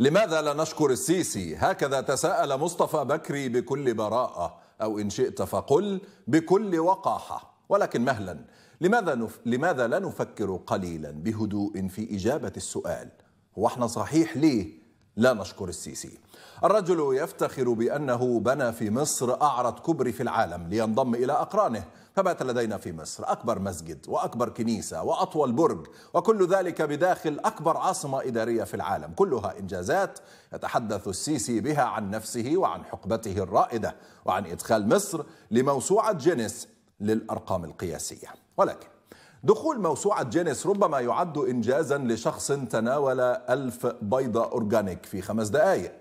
لماذا لا نشكر السيسي هكذا تساءل مصطفى بكري بكل براءه او ان شئت فقل بكل وقاحه ولكن مهلا لماذا نف... لماذا لا نفكر قليلا بهدوء في اجابه السؤال هو احنا صحيح ليه لا نشكر السيسي الرجل يفتخر بانه بنى في مصر اعرض كبري في العالم لينضم الى اقرانه فبات لدينا في مصر أكبر مسجد وأكبر كنيسة وأطول برج وكل ذلك بداخل أكبر عاصمة إدارية في العالم كلها إنجازات يتحدث السيسي بها عن نفسه وعن حقبته الرائدة وعن إدخال مصر لموسوعة جينيس للأرقام القياسية ولكن دخول موسوعة جينيس ربما يعد إنجازا لشخص تناول ألف بيضة أورجانيك في خمس دقائق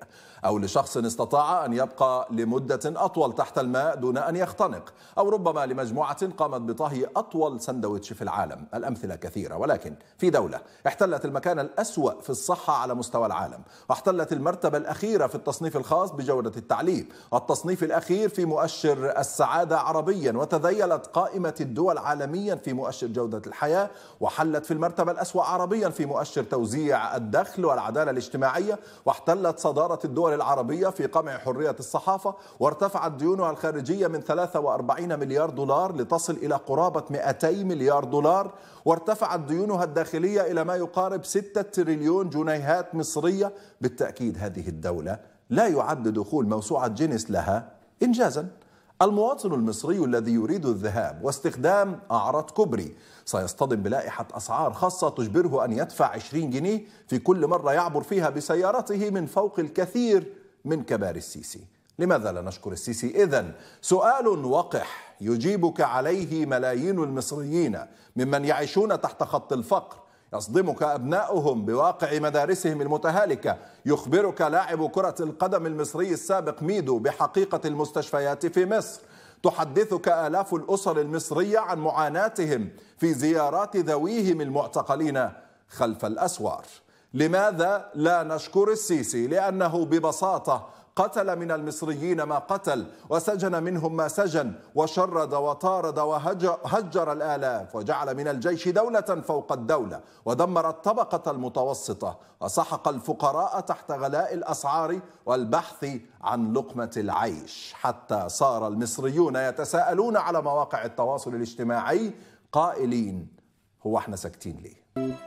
أو لشخص استطاع أن يبقى لمدة أطول تحت الماء دون أن يختنق أو ربما لمجموعة قامت بطهي أطول سندويتش في العالم الأمثلة كثيرة ولكن في دولة احتلت المكان الأسوأ في الصحة على مستوى العالم واحتلت المرتبة الأخيرة في التصنيف الخاص بجودة التعليم التصنيف الأخير في مؤشر السعادة عربيا وتذيلت قائمة الدول عالميا في مؤشر جودة الحياة وحلت في المرتبة الأسوأ عربيا في مؤشر توزيع الدخل والعدالة الاجتماعية واحتلت صدارة الدول العربية في قمع حرية الصحافة وارتفعت ديونها الخارجية من 43 مليار دولار لتصل إلى قرابة 200 مليار دولار وارتفعت ديونها الداخلية إلى ما يقارب 6 تريليون جنيهات مصرية بالتأكيد هذه الدولة لا يعد دخول موسوعة جينيس لها إنجازاً المواطن المصري الذي يريد الذهاب واستخدام أعراض كوبري سيصطدم بلائحة أسعار خاصة تجبره أن يدفع 20 جنيه في كل مرة يعبر فيها بسيارته من فوق الكثير من كبار السيسي لماذا لا نشكر السيسي إذا سؤال وقح يجيبك عليه ملايين المصريين ممن يعيشون تحت خط الفقر يصدمك أبناؤهم بواقع مدارسهم المتهالكة يخبرك لاعب كرة القدم المصري السابق ميدو بحقيقة المستشفيات في مصر تحدثك آلاف الأسر المصرية عن معاناتهم في زيارات ذويهم المعتقلين خلف الأسوار لماذا لا نشكر السيسي لأنه ببساطة قتل من المصريين ما قتل وسجن منهم ما سجن وشرد وطارد وهجر الآلاف وجعل من الجيش دولة فوق الدولة ودمر الطبقة المتوسطة وسحق الفقراء تحت غلاء الأسعار والبحث عن لقمة العيش حتى صار المصريون يتساءلون على مواقع التواصل الاجتماعي قائلين هو احنا ساكتين ليه؟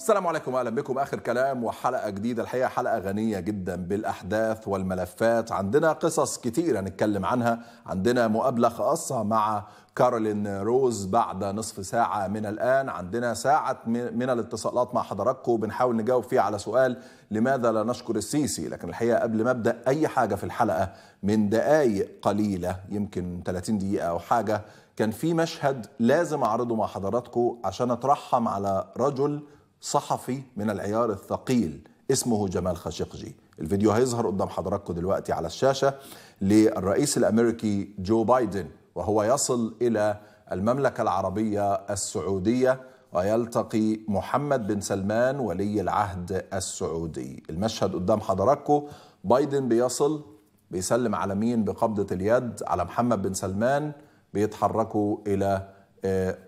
السلام عليكم اهلا بكم اخر كلام وحلقه جديده الحقيقه حلقه غنيه جدا بالاحداث والملفات عندنا قصص كتير هنتكلم عنها عندنا مقابله خاصه مع كارولين روز بعد نصف ساعة من الآن عندنا ساعة من الاتصالات مع حضراتكم بنحاول نجاوب فيه على سؤال لماذا لا نشكر السيسي لكن الحقيقة قبل ما أبدأ أي حاجة في الحلقة من دقايق قليلة يمكن 30 دقيقة أو حاجة كان في مشهد لازم أعرضه مع حضراتكم عشان أترحم على رجل صحفي من العيار الثقيل اسمه جمال خاشقجي الفيديو هيظهر قدام حضراتكم دلوقتي على الشاشة للرئيس الأمريكي جو بايدن وهو يصل إلى المملكة العربية السعودية ويلتقي محمد بن سلمان ولي العهد السعودي المشهد قدام حضراتكم بايدن بيصل بيسلم على مين بقبضة اليد على محمد بن سلمان بيتحركوا إلى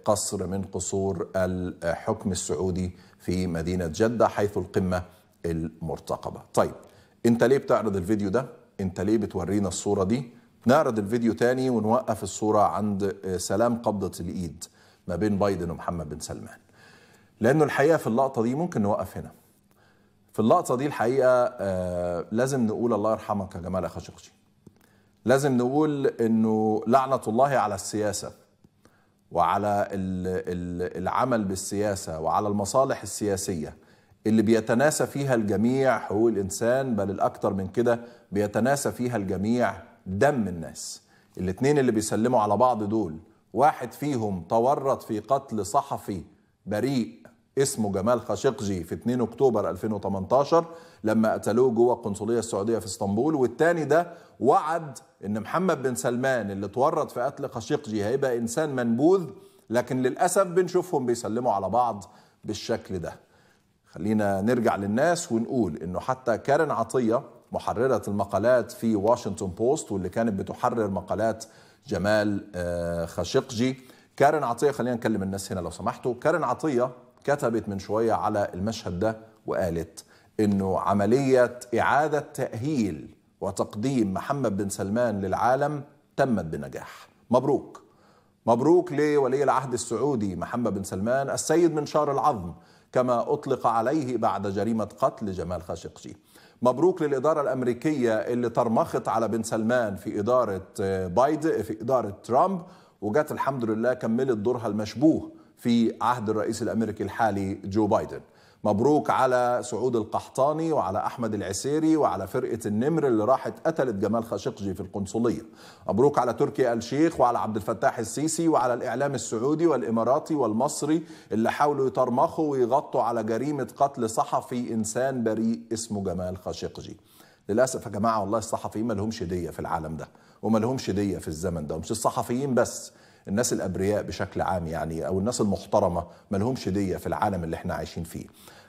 قصر من قصور الحكم السعودي في مدينة جدة حيث القمة المرتقبة طيب انت ليه بتعرض الفيديو ده انت ليه بتورينا الصورة دي نعرض الفيديو تاني ونوقف الصورة عند سلام قبضة الإيد ما بين بايدن ومحمد بن سلمان لأنه الحقيقة في اللقطة دي ممكن نوقف هنا في اللقطة دي الحقيقة آه، لازم نقول الله يرحمك يا جمال خاشقجي لازم نقول انه لعنة الله على السياسة وعلى العمل بالسياسة وعلى المصالح السياسية اللي بيتناسى فيها الجميع حقوق الإنسان بل الأكثر من كده بيتناسى فيها الجميع دم الناس الاتنين اللي بيسلموا على بعض دول واحد فيهم تورط في قتل صحفي بريء اسمه جمال خاشقجي في 2 اكتوبر 2018 لما قتلوه جوه القنصليه السعوديه في اسطنبول والتاني ده وعد ان محمد بن سلمان اللي اتورط في قتل خاشقجي هيبقى انسان منبوذ لكن للاسف بنشوفهم بيسلموا على بعض بالشكل ده خلينا نرجع للناس ونقول انه حتى كارن عطيه محرره المقالات في واشنطن بوست واللي كانت بتحرر مقالات جمال آه، خاشقجي كارن عطيه خلينا نكلم الناس هنا لو سمحتوا كارن عطيه كتبت من شوية على المشهد ده وقالت انه عملية اعادة تأهيل وتقديم محمد بن سلمان للعالم تمت بنجاح مبروك مبروك لولي العهد السعودي محمد بن سلمان السيد منشار العظم كما أطلق عليه بعد جريمة قتل جمال خاشقجي مبروك للإدارة الأمريكية اللي ترمخت على بن سلمان في إدارة آه، بايد في إدارة ترامب وجات الحمد لله كملت دورها المشبوه في عهد الرئيس الامريكي الحالي جو بايدن مبروك على سعود القحطاني وعلى احمد العسيري وعلى فرقه النمر اللي راحت قتلت جمال خاشقجي في القنصليه مبروك على تركي الشيخ وعلى عبد الفتاح السيسي وعلى الاعلام السعودي والاماراتي والمصري اللي حاولوا يطرمخوا ويغطوا على جريمه قتل صحفي انسان بريء اسمه جمال خاشقجي للاسف يا جماعه والله الصحفيين ما لهمش ديه في العالم ده وما لهمش ديه في الزمن ده ومش الصحفيين بس الناس الابرياء بشكل عام يعني او الناس المحترمه ما لهمش ديه في العالم اللي احنا عايشين فيه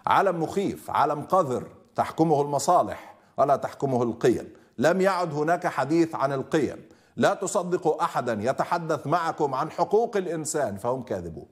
عالم مخيف عالم قذر تحكمه المصالح ولا تحكمه القيم لم يعد هناك حديث عن القيم لا تصدقوا احدا يتحدث معكم عن حقوق الانسان فهم كاذبون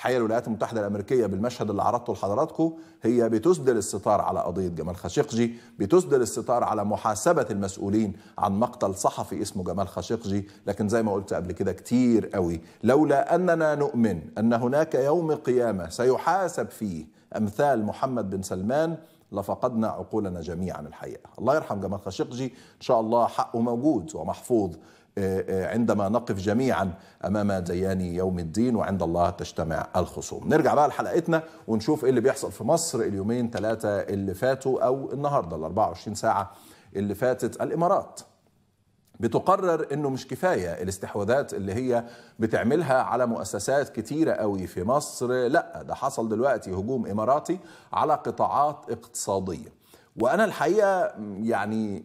الحقيقه الولايات المتحده الامريكيه بالمشهد اللي عرضته لحضراتكم هي بتسدل الستار على قضيه جمال خاشقجي، بتسدل الستار على محاسبه المسؤولين عن مقتل صحفي اسمه جمال خاشقجي، لكن زي ما قلت قبل كده كتير قوي، لولا اننا نؤمن ان هناك يوم قيامه سيحاسب فيه امثال محمد بن سلمان لفقدنا عقولنا جميعا الحقيقه، الله يرحم جمال خاشقجي، ان شاء الله حقه موجود ومحفوظ آه، آه، عندما نقف جميعا امام ديان يوم الدين وعند الله تجتمع الخصوم. نرجع بقى لحلقتنا ونشوف ايه اللي بيحصل في مصر اليومين ثلاثه اللي فاتوا او النهارده ال 24 ساعه اللي فاتت الامارات بتقرر انه مش كفايه الاستحواذات اللي هي بتعملها على مؤسسات كتيره قوي في مصر، لا ده حصل دلوقتي هجوم اماراتي على قطاعات اقتصاديه. وانا الحقيقه يعني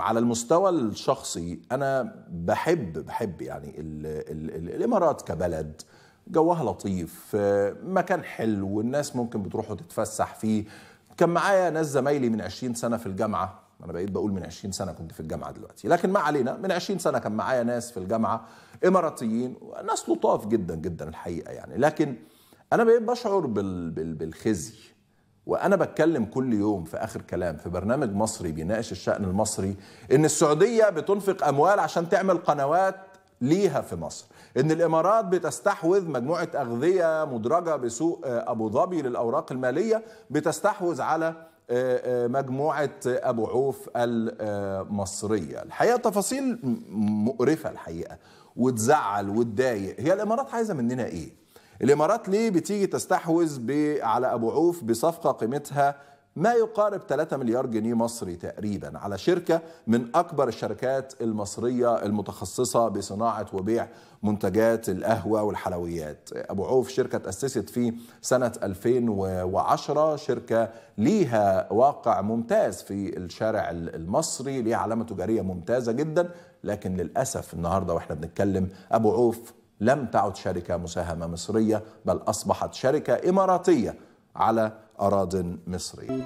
على المستوى الشخصي انا بحب بحب يعني الـ الـ الـ الامارات كبلد جوها لطيف مكان حلو والناس ممكن بتروحوا تتفسح فيه كان معايا ناس زمايلي من 20 سنه في الجامعه انا بقيت بقول من 20 سنه كنت في الجامعه دلوقتي لكن ما علينا من 20 سنه كان معايا ناس في الجامعه اماراتيين ناس لطاف جدا جدا الحقيقه يعني لكن انا بقيت بشعر بالخزي وانا بتكلم كل يوم في اخر كلام في برنامج مصري بيناقش الشان المصري ان السعوديه بتنفق اموال عشان تعمل قنوات ليها في مصر ان الامارات بتستحوذ مجموعه اغذيه مدرجه بسوق آه، ابو ظبي للاوراق الماليه بتستحوذ على آه، آه، مجموعه ابو عوف المصريه الحقيقه تفاصيل مقرفه الحقيقه وتزعل وتضايق هي الامارات عايزه مننا ايه الامارات ليه بتيجي تستحوذ على ابو عوف بصفقه قيمتها ما يقارب 3 مليار جنيه مصري تقريبا على شركه من اكبر الشركات المصريه المتخصصه بصناعه وبيع منتجات القهوه والحلويات. ابو عوف شركه تاسست في سنه 2010 شركه ليها واقع ممتاز في الشارع المصري، ليها علامه تجاريه ممتازه جدا، لكن للاسف النهارده واحنا بنتكلم ابو عوف لم تعد شركة مساهمة مصرية بل أصبحت شركة إماراتية على أراض مصرية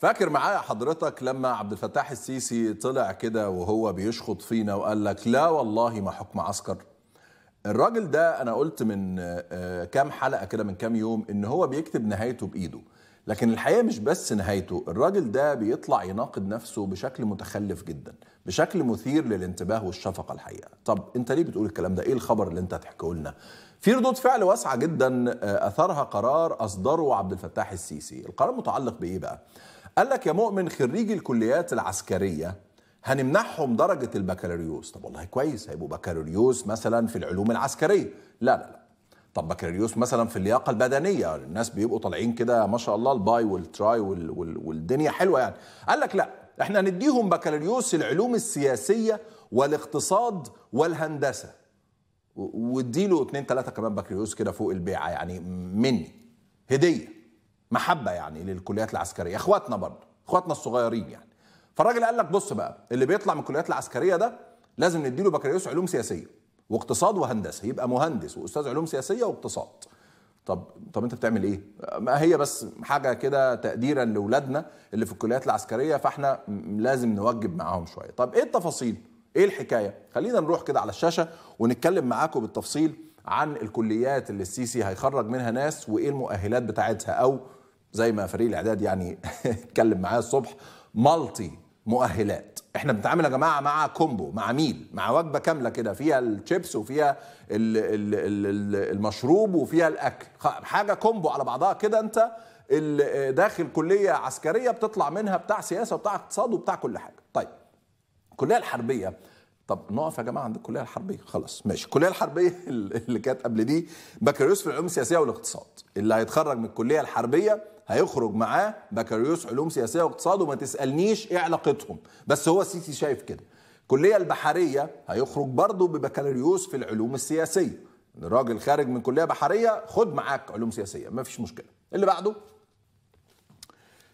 فاكر معايا حضرتك لما عبد الفتاح السيسي طلع كده وهو بيشخط فينا وقال لك لا والله ما حكم عسكر الراجل ده انا قلت من آه، كام حلقه كده من كام يوم ان هو بيكتب نهايته بايده لكن الحقيقه مش بس نهايته الراجل ده بيطلع يناقض نفسه بشكل متخلف جدا بشكل مثير للانتباه والشفقه الحقيقه طب انت ليه بتقول الكلام ده ايه الخبر اللي انت هتحكيه لنا في ردود فعل واسعه جدا آه، اثرها قرار اصدره عبد الفتاح السيسي القرار متعلق بايه بقى قال لك يا مؤمن خريجي الكليات العسكريه هنمنحهم درجه البكالوريوس طب والله كويس هيبقوا بكالوريوس مثلا في العلوم العسكريه لا لا لا طب بكالوريوس مثلا في اللياقه البدنيه الناس بيبقوا طالعين كده ما شاء الله الباي والتراي والدنيا حلوه يعني قال لك لا احنا هنديهم بكالوريوس العلوم السياسية والاقتصاد والهندسة واديله اتنين تلاتة كمان بكالوريوس كده فوق البيعة يعني مني هدية محبة يعني للكليات العسكرية اخواتنا برضه اخواتنا الصغيرين يعني فالراجل قال لك بص بقى اللي بيطلع من الكليات العسكرية ده لازم نديله بكالوريوس علوم سياسية واقتصاد وهندسة يبقى مهندس واستاذ علوم سياسية واقتصاد طب طب انت بتعمل ايه؟ ما هي بس حاجه كده تقديرا لاولادنا اللي في الكليات العسكريه فاحنا لازم نوجب معاهم شويه. طب ايه التفاصيل؟ ايه الحكايه؟ خلينا نروح كده على الشاشه ونتكلم معاكم بالتفصيل عن الكليات اللي السيسي هيخرج منها ناس وايه المؤهلات بتاعتها او زي ما فريق الاعداد يعني اتكلم معايا الصبح مالتي مؤهلات احنا بنتعامل يا جماعه مع كومبو مع ميل مع وجبه كامله كده فيها الشيبس وفيها الـ الـ الـ المشروب وفيها الاكل حاجه كومبو على بعضها كده انت داخل كليه عسكريه بتطلع منها بتاع سياسه وبتاع اقتصاد وبتاع كل حاجه طيب الكليه الحربيه طب نقف يا جماعه عند الكليه الحربيه خلاص ماشي الكليه الحربيه اللي كانت قبل دي بكالوريوس في العلوم السياسيه والاقتصاد اللي هيتخرج من الكليه الحربيه هيخرج معاه بكالوريوس علوم سياسيه واقتصاد وما تسالنيش ايه علاقتهم بس هو السيسي شايف كده الكليه البحريه هيخرج برضه ببكالوريوس في العلوم السياسيه الراجل خارج من كليه بحريه خد معاك علوم سياسيه ما فيش مشكله اللي بعده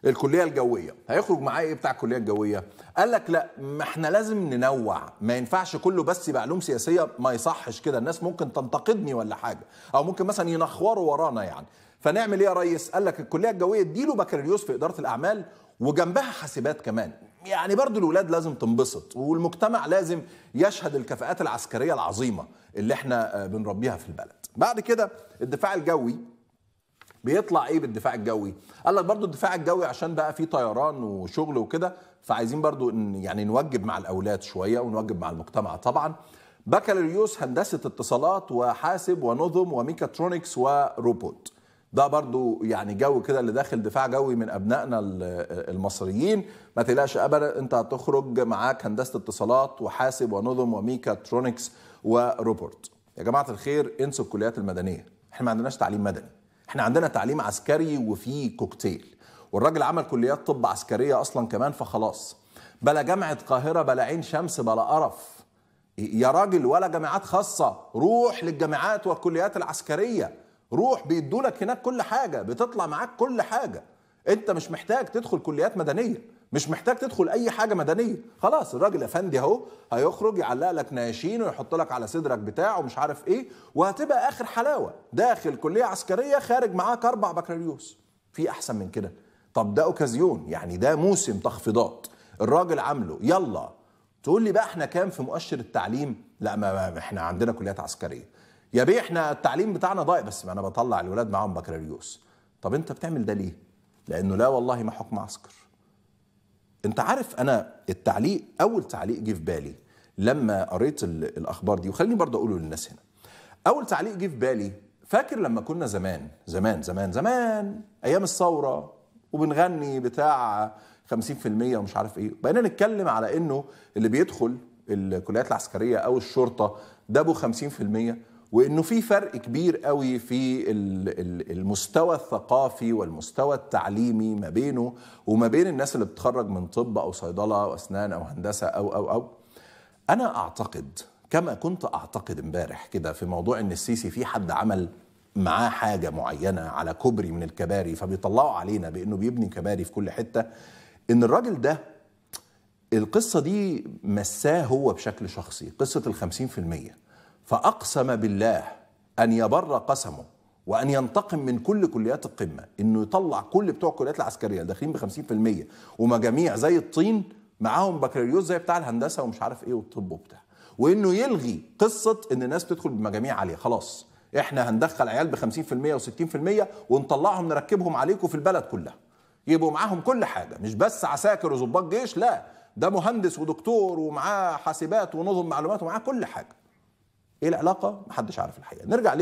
الكليه الجويه هيخرج معايا ايه بتاع الكليه الجويه قال لك لا ما احنا لازم ننوع ما ينفعش كله بس يبقى علوم سياسيه ما يصحش كده الناس ممكن تنتقدني ولا حاجه او ممكن مثلا ينخوروا ورانا يعني فنعمل ايه يا ريس قال لك الكليه الجويه اديله بكالوريوس في اداره الاعمال وجنبها حاسبات كمان يعني برضو الولاد لازم تنبسط والمجتمع لازم يشهد الكفاءات العسكريه العظيمه اللي احنا آه، بنربيها في البلد بعد كده الدفاع الجوي بيطلع ايه بالدفاع الجوي قال لك برضو الدفاع الجوي عشان بقى في طيران وشغل وكده فعايزين برضو يعني نوجب مع الاولاد شويه ونوجب مع المجتمع طبعا بكالوريوس هندسه اتصالات وحاسب ونظم وميكاترونكس وروبوت ده برضو يعني جو كده اللي داخل دفاع جوي من ابنائنا المصريين ما تقلقش ابدا انت هتخرج معاك هندسه اتصالات وحاسب ونظم وميكاترونكس وروبوت يا جماعه الخير انسوا الكليات المدنيه احنا ما عندناش تعليم مدني احنا عندنا تعليم عسكري وفيه كوكتيل والراجل عمل كليات طب عسكريه اصلا كمان فخلاص بلا جامعه قاهره بلا عين شمس بلا قرف يا راجل ولا جامعات خاصه روح للجامعات والكليات العسكريه روح بيدولك هناك كل حاجه بتطلع معاك كل حاجه انت مش محتاج تدخل كليات مدنيه مش محتاج تدخل اي حاجه مدنيه خلاص الراجل افندي اهو هيخرج يعلق لك نياشين ويحط لك على صدرك بتاع ومش عارف ايه وهتبقى اخر حلاوه داخل كليه عسكريه خارج معاك اربع بكالوريوس في احسن من كده طب ده اوكازيون يعني ده موسم تخفيضات الراجل عامله يلا تقول لي بقى احنا كام في مؤشر التعليم لا ما احنا عندنا كليات عسكريه يا بيه احنا التعليم بتاعنا ضايع بس ما انا بطلع الولاد معاهم بكالوريوس طب انت بتعمل ده ليه لانه لا والله ما حكم عسكر انت عارف انا التعليق اول تعليق جه في بالي لما قريت الاخبار دي وخليني برضه اقوله للناس هنا اول تعليق جه في بالي فاكر لما كنا زمان زمان زمان زمان ايام الثوره وبنغني بتاع 50% ومش عارف ايه بقينا نتكلم على انه اللي بيدخل الكليات العسكريه او الشرطه ده ابو 50% وانه في فرق كبير قوي في المستوى الثقافي والمستوى التعليمي ما بينه وما بين الناس اللي بتتخرج من طب او صيدله او اسنان او هندسه او او او انا اعتقد كما كنت اعتقد امبارح كده في موضوع ان السيسي في حد عمل معاه حاجه معينه على كوبري من الكباري فبيطلعوا علينا بانه بيبني كباري في كل حته ان الراجل ده القصه دي مساه هو بشكل شخصي قصه ال 50% فأقسم بالله أن يبر قسمه وأن ينتقم من كل كليات القمة إنه يطلع كل بتوع الكليات العسكرية داخلين ب 50% ومجاميع زي الطين معاهم بكالوريوس زي بتاع الهندسة ومش عارف إيه والطب وبتاع وإنه يلغي قصة إن الناس بتدخل بمجاميع عالية خلاص إحنا هندخل عيال ب 50% و60% ونطلعهم نركبهم عليكم في البلد كلها يبقوا معاهم كل حاجة مش بس عساكر وظباط جيش لا ده مهندس ودكتور ومعاه حاسبات ونظم معلومات ومعاه كل حاجه ايه العلاقه محدش عارف الحقيقه نرجع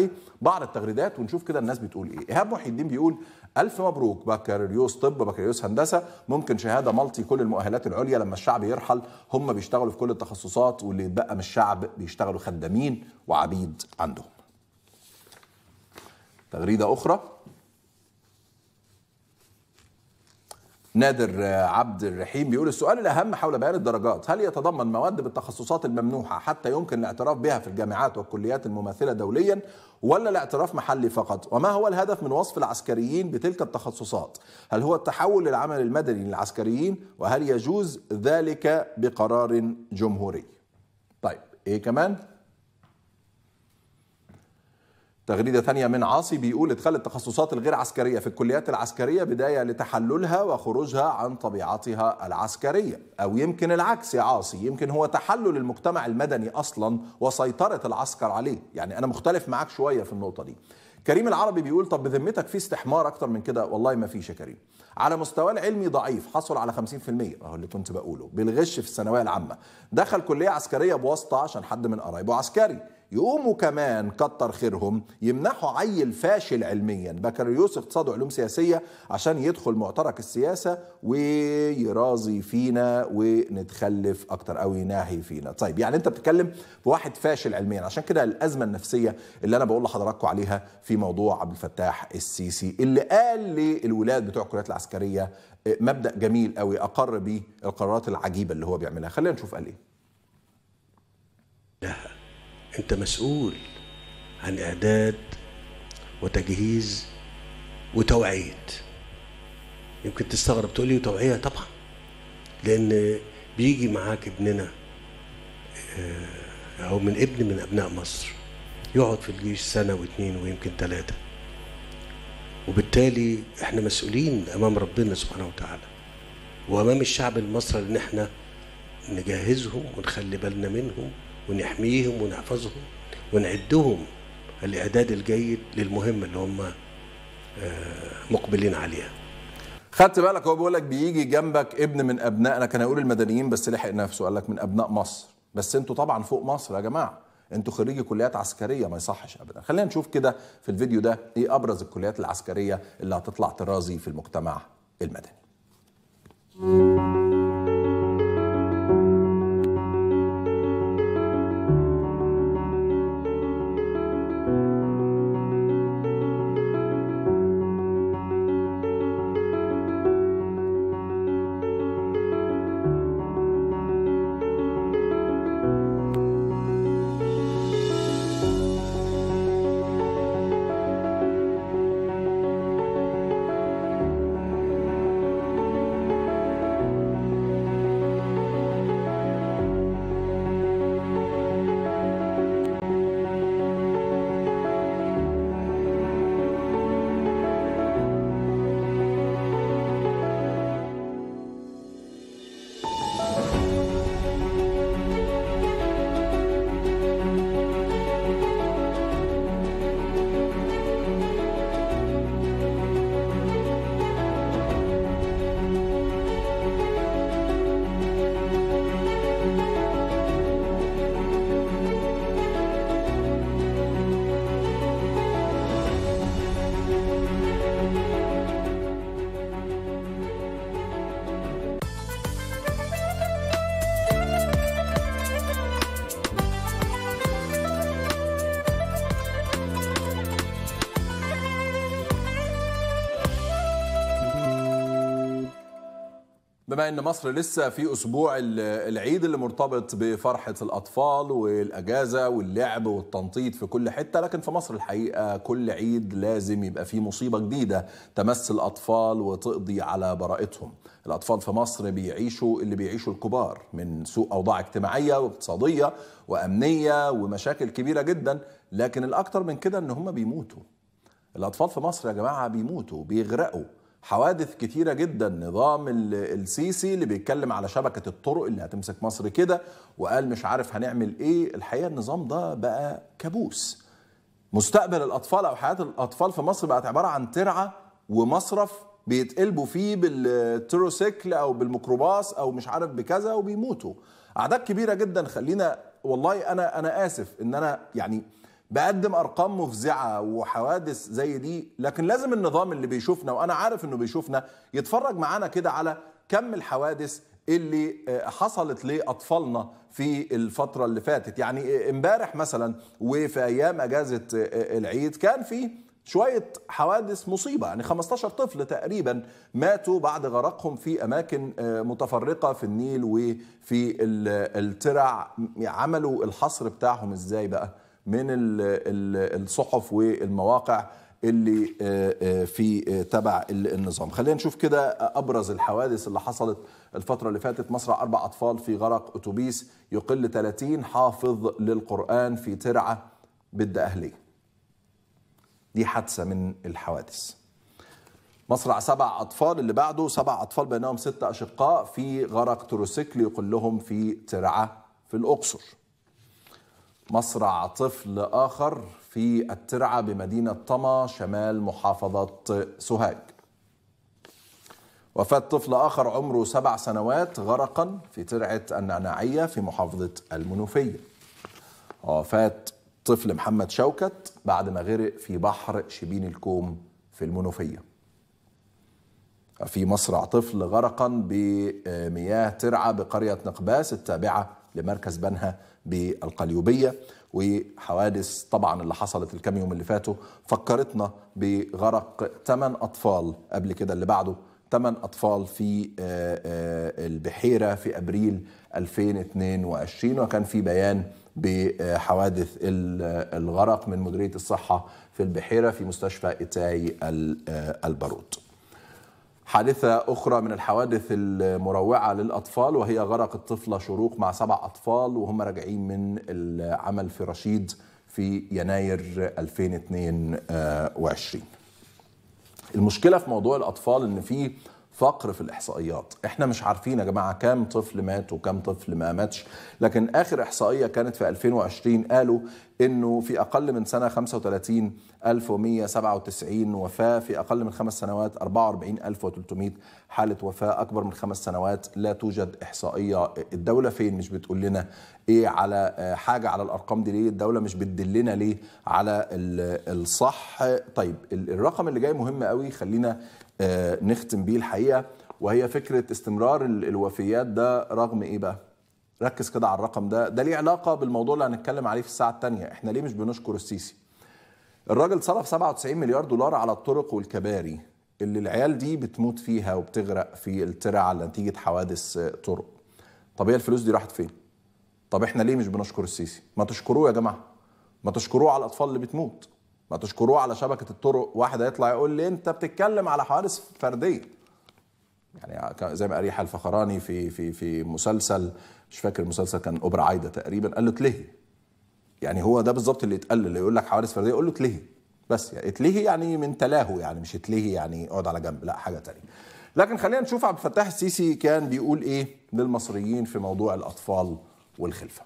لبعض التغريدات ونشوف كده الناس بتقول ايه ايهاب محي الدين بيقول الف مبروك بكالوريوس طب بكالوريوس هندسه ممكن شهاده مالتي كل المؤهلات العليا لما الشعب يرحل هم بيشتغلوا في كل التخصصات واللي يتبقى من الشعب بيشتغلوا خدامين وعبيد عندهم تغريده اخرى نادر عبد الرحيم بيقول السؤال الأهم حول بيان الدرجات هل يتضمن مواد بالتخصصات الممنوحة حتى يمكن الاعتراف بها في الجامعات والكليات المماثلة دوليا ولا الاعتراف محلي فقط وما هو الهدف من وصف العسكريين بتلك التخصصات هل هو التحول للعمل المدني للعسكريين وهل يجوز ذلك بقرار جمهوري طيب ايه كمان تغريده ثانيه من عاصي بيقول ادخال التخصصات الغير عسكريه في الكليات العسكريه بدايه لتحللها وخروجها عن طبيعتها العسكريه او يمكن العكس يا عاصي يمكن هو تحلل المجتمع المدني اصلا وسيطره العسكر عليه يعني انا مختلف معاك شويه في النقطه دي كريم العربي بيقول طب بذمتك في استحمار اكتر من كده والله ما فيش يا كريم على مستوى العلمي ضعيف حصل على 50% اهو اللي كنت بقوله بالغش في الثانويه العامه دخل كليه عسكريه بواسطه عشان حد من قرايبه عسكري يقوموا كمان كتر خيرهم يمنحوا عيل فاشل علميا بكالوريوس اقتصاد وعلوم سياسيه عشان يدخل معترك السياسه ويراضي فينا ونتخلف اكتر او يناهي فينا طيب يعني انت بتتكلم في واحد فاشل علميا عشان كده الازمه النفسيه اللي انا بقول لحضراتكم عليها في موضوع عبد الفتاح السيسي اللي قال للولاد بتوع الكليات العسكريه آه، مبدا جميل قوي اقر بيه القرارات العجيبه اللي هو بيعملها خلينا نشوف قال ايه أنت مسؤول عن إعداد وتجهيز وتوعية يمكن تستغرب تقول لي توعية طبعا لأن بيجي معاك ابننا آه، أو من ابن من أبناء مصر يقعد في الجيش سنة واثنين ويمكن ثلاثة وبالتالي احنا مسؤولين أمام ربنا سبحانه وتعالى وأمام الشعب المصري إن احنا نجهزهم ونخلي بالنا منهم ونحميهم ونحفظهم ونعدهم الإعداد الجيد للمهمة اللي هم آه، مقبلين عليها خدت بالك هو بيقول لك بيجي جنبك ابن من ابناء انا كان اقول المدنيين بس لحق نفسه قال لك من ابناء مصر بس انتوا طبعا فوق مصر يا جماعه انتوا خريجي كليات عسكريه ما يصحش ابدا خلينا نشوف كده في الفيديو ده ايه ابرز الكليات العسكريه اللي هتطلع طرازي في المجتمع المدني ان مصر لسه في اسبوع العيد اللي مرتبط بفرحه الاطفال والاجازه واللعب والتنطيط في كل حته لكن في مصر الحقيقه كل عيد لازم يبقى فيه مصيبه جديده تمس الاطفال وتقضي على براءتهم الاطفال في مصر بيعيشوا اللي بيعيشوا الكبار من سوء اوضاع اجتماعيه واقتصاديه وامنيه ومشاكل كبيره جدا لكن الاكثر من كده ان هم بيموتوا الاطفال في مصر يا جماعه بيموتوا بيغرقوا حوادث كتيرة جدا نظام السيسي اللي بيتكلم على شبكة الطرق اللي هتمسك مصر كده وقال مش عارف هنعمل ايه الحقيقة النظام ده بقى كابوس مستقبل الأطفال أو حياة الأطفال في مصر بقت عبارة عن ترعة ومصرف بيتقلبوا فيه بالتروسيكل أو بالميكروباص أو مش عارف بكذا وبيموتوا أعداد كبيرة جدا خلينا والله أنا أنا آسف إن أنا يعني بقدم ارقام مفزعه وحوادث زي دي لكن لازم النظام اللي بيشوفنا وانا عارف انه بيشوفنا يتفرج معانا كده على كم الحوادث اللي آه، حصلت لاطفالنا في الفتره اللي فاتت يعني آه، امبارح مثلا وفي ايام اجازه آه، العيد كان في شويه حوادث مصيبه يعني 15 طفل تقريبا ماتوا بعد غرقهم في اماكن متفرقه في النيل وفي الترع عملوا الحصر بتاعهم ازاي بقى من الصحف والمواقع اللي آه، آه، في آه، تبع النظام خلينا نشوف كده ابرز الحوادث اللي حصلت الفتره اللي فاتت مصرع اربع اطفال في غرق اتوبيس يقل 30 حافظ للقران في ترعه بد اهلي دي حادثه من الحوادث مصرع سبع اطفال اللي بعده سبع اطفال بينهم ستة اشقاء في غرق تروسيكل يقلهم في ترعه في الاقصر مصرع طفل آخر في الترعة بمدينة طما شمال محافظة سوهاج وفاة طفل آخر عمره سبع سنوات غرقا في ترعة النعناعية في محافظة المنوفية وفاة طفل محمد شوكت بعد ما غرق في بحر شبين الكوم في المنوفية في مصرع طفل غرقا بمياه ترعة بقرية نقباس التابعة لمركز بنها بالقليوبية وحوادث طبعا اللي حصلت الكام يوم اللي فاتوا فكرتنا بغرق ثمان أطفال قبل كده اللي بعده ثمان أطفال في آه، آه، البحيرة في أبريل 2022 وكان في بيان بحوادث الغرق من مديرية الصحة في البحيرة في مستشفى إتاي آه، البارود حادثة أخرى من الحوادث المروعة للأطفال وهي غرق الطفلة شروق مع سبع أطفال وهم راجعين من العمل في رشيد في يناير 2022 آه، المشكلة في موضوع الأطفال إن في فقر في الاحصائيات احنا مش عارفين يا جماعه كام طفل مات وكم طفل ما ماتش لكن اخر احصائيه كانت في 2020 قالوا انه في اقل من سنه 35197 وفاه في اقل من خمس سنوات 44300 حاله وفاه اكبر من خمس سنوات لا توجد احصائيه الدوله فين مش بتقول لنا ايه على آه، حاجه على الارقام دي ليه الدوله مش بتدلنا ليه على الصح طيب الرقم اللي جاي مهم قوي خلينا آه، نختم بيه الحقيقه وهي فكره استمرار الوفيات ده رغم ايه بقى؟ ركز كده على الرقم ده ده ليه علاقه بالموضوع اللي هنتكلم عليه في الساعه الثانيه احنا ليه مش بنشكر السيسي؟ الراجل صرف 97 مليار دولار على الطرق والكباري اللي العيال دي بتموت فيها وبتغرق في الترع نتيجه حوادث آه، طرق. طب هي الفلوس دي راحت فين؟ طب احنا ليه مش بنشكر السيسي؟ ما تشكروه يا جماعه. ما تشكروه على الاطفال اللي بتموت ما تشكروه على شبكه الطرق واحد هيطلع يقول لي انت بتتكلم على حوادث فرديه يعني زي ما أريح الفخراني في في في مسلسل مش فاكر المسلسل كان اوبرا عايده تقريبا قال له تلهي يعني هو ده بالظبط اللي يتقال اللي يقول لك حوادث فرديه يقول له تلهي بس يعني تلهي يعني من تلاهو يعني مش تلهي يعني اقعد على جنب لا حاجه تانية لكن خلينا نشوف عبد الفتاح السيسي كان بيقول ايه للمصريين في موضوع الاطفال والخلفه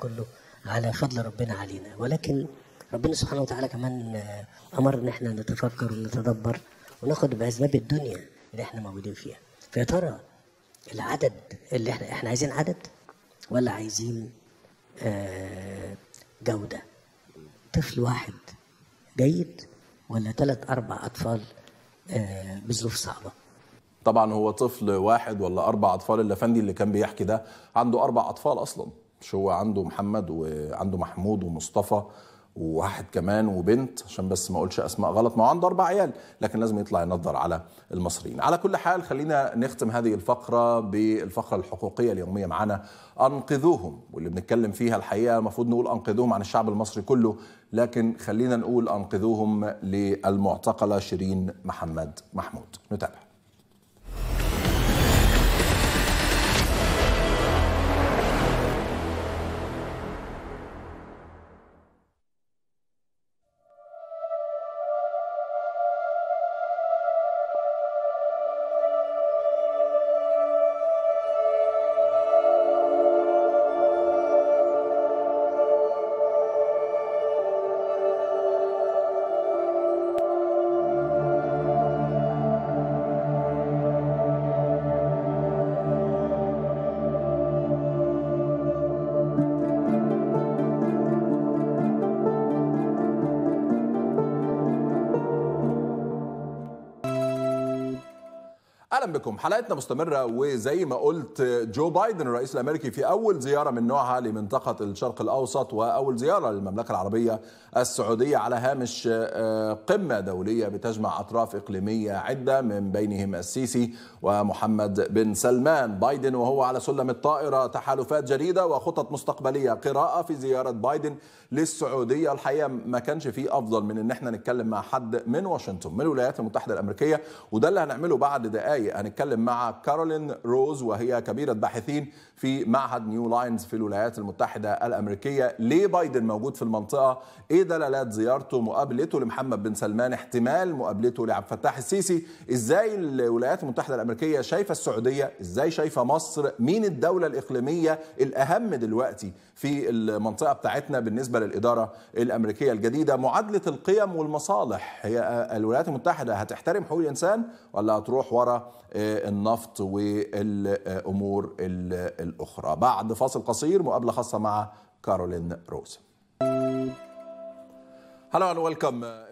كله على فضل ربنا علينا ولكن ربنا سبحانه وتعالى كمان امر ان احنا نتفكر ونتدبر وناخد باسباب الدنيا اللي احنا موجودين فيها فيا ترى العدد اللي احنا احنا عايزين عدد ولا عايزين آه، جوده طفل واحد جيد ولا ثلاث اربع اطفال آه، بظروف صعبه طبعا هو طفل واحد ولا اربع اطفال الافندي اللي كان بيحكي ده عنده اربع اطفال اصلا مش هو عنده محمد وعنده محمود ومصطفى وواحد كمان وبنت عشان بس ما اقولش اسماء غلط ما هو عنده اربع عيال لكن لازم يطلع ينظر على المصريين على كل حال خلينا نختم هذه الفقره بالفقره الحقوقيه اليوميه معانا انقذوهم واللي بنتكلم فيها الحقيقه المفروض نقول انقذوهم عن الشعب المصري كله لكن خلينا نقول انقذوهم للمعتقله شيرين محمد محمود نتابع بكم حلقتنا مستمرة وزي ما قلت جو بايدن الرئيس الأمريكي في أول زيارة من نوعها لمنطقة الشرق الأوسط وأول زيارة للمملكة العربية السعودية على هامش آه، قمة دولية بتجمع أطراف إقليمية عدة من بينهم السيسي ومحمد بن سلمان بايدن وهو على سلم الطائرة تحالفات جديدة وخطط مستقبلية قراءة في زيارة بايدن للسعودية الحقيقة ما كانش فيه أفضل من إن احنا نتكلم مع حد من واشنطن من الولايات المتحدة الأمريكية وده اللي هنعمله بعد دقايق هنتكلم مع كارولين روز وهي كبيرة باحثين في معهد نيو لاينز في الولايات المتحدة الأمريكية ليه بايدن موجود في المنطقة إيه دلالات زيارته مقابلته لمحمد بن سلمان احتمال مقابلته لعبد الفتاح السيسي إزاي الولايات المتحدة الأمريكية شايفة السعودية إزاي شايفة مصر مين الدولة الإقليمية الأهم دلوقتي في المنطقة بتاعتنا بالنسبة للإدارة الأمريكية الجديدة معادلة القيم والمصالح هي آه، الولايات المتحدة هتحترم حقوق الإنسان ولا هتروح ورا النفط والامور الاخرى بعد فاصل قصير مقابله خاصه مع كارولين روز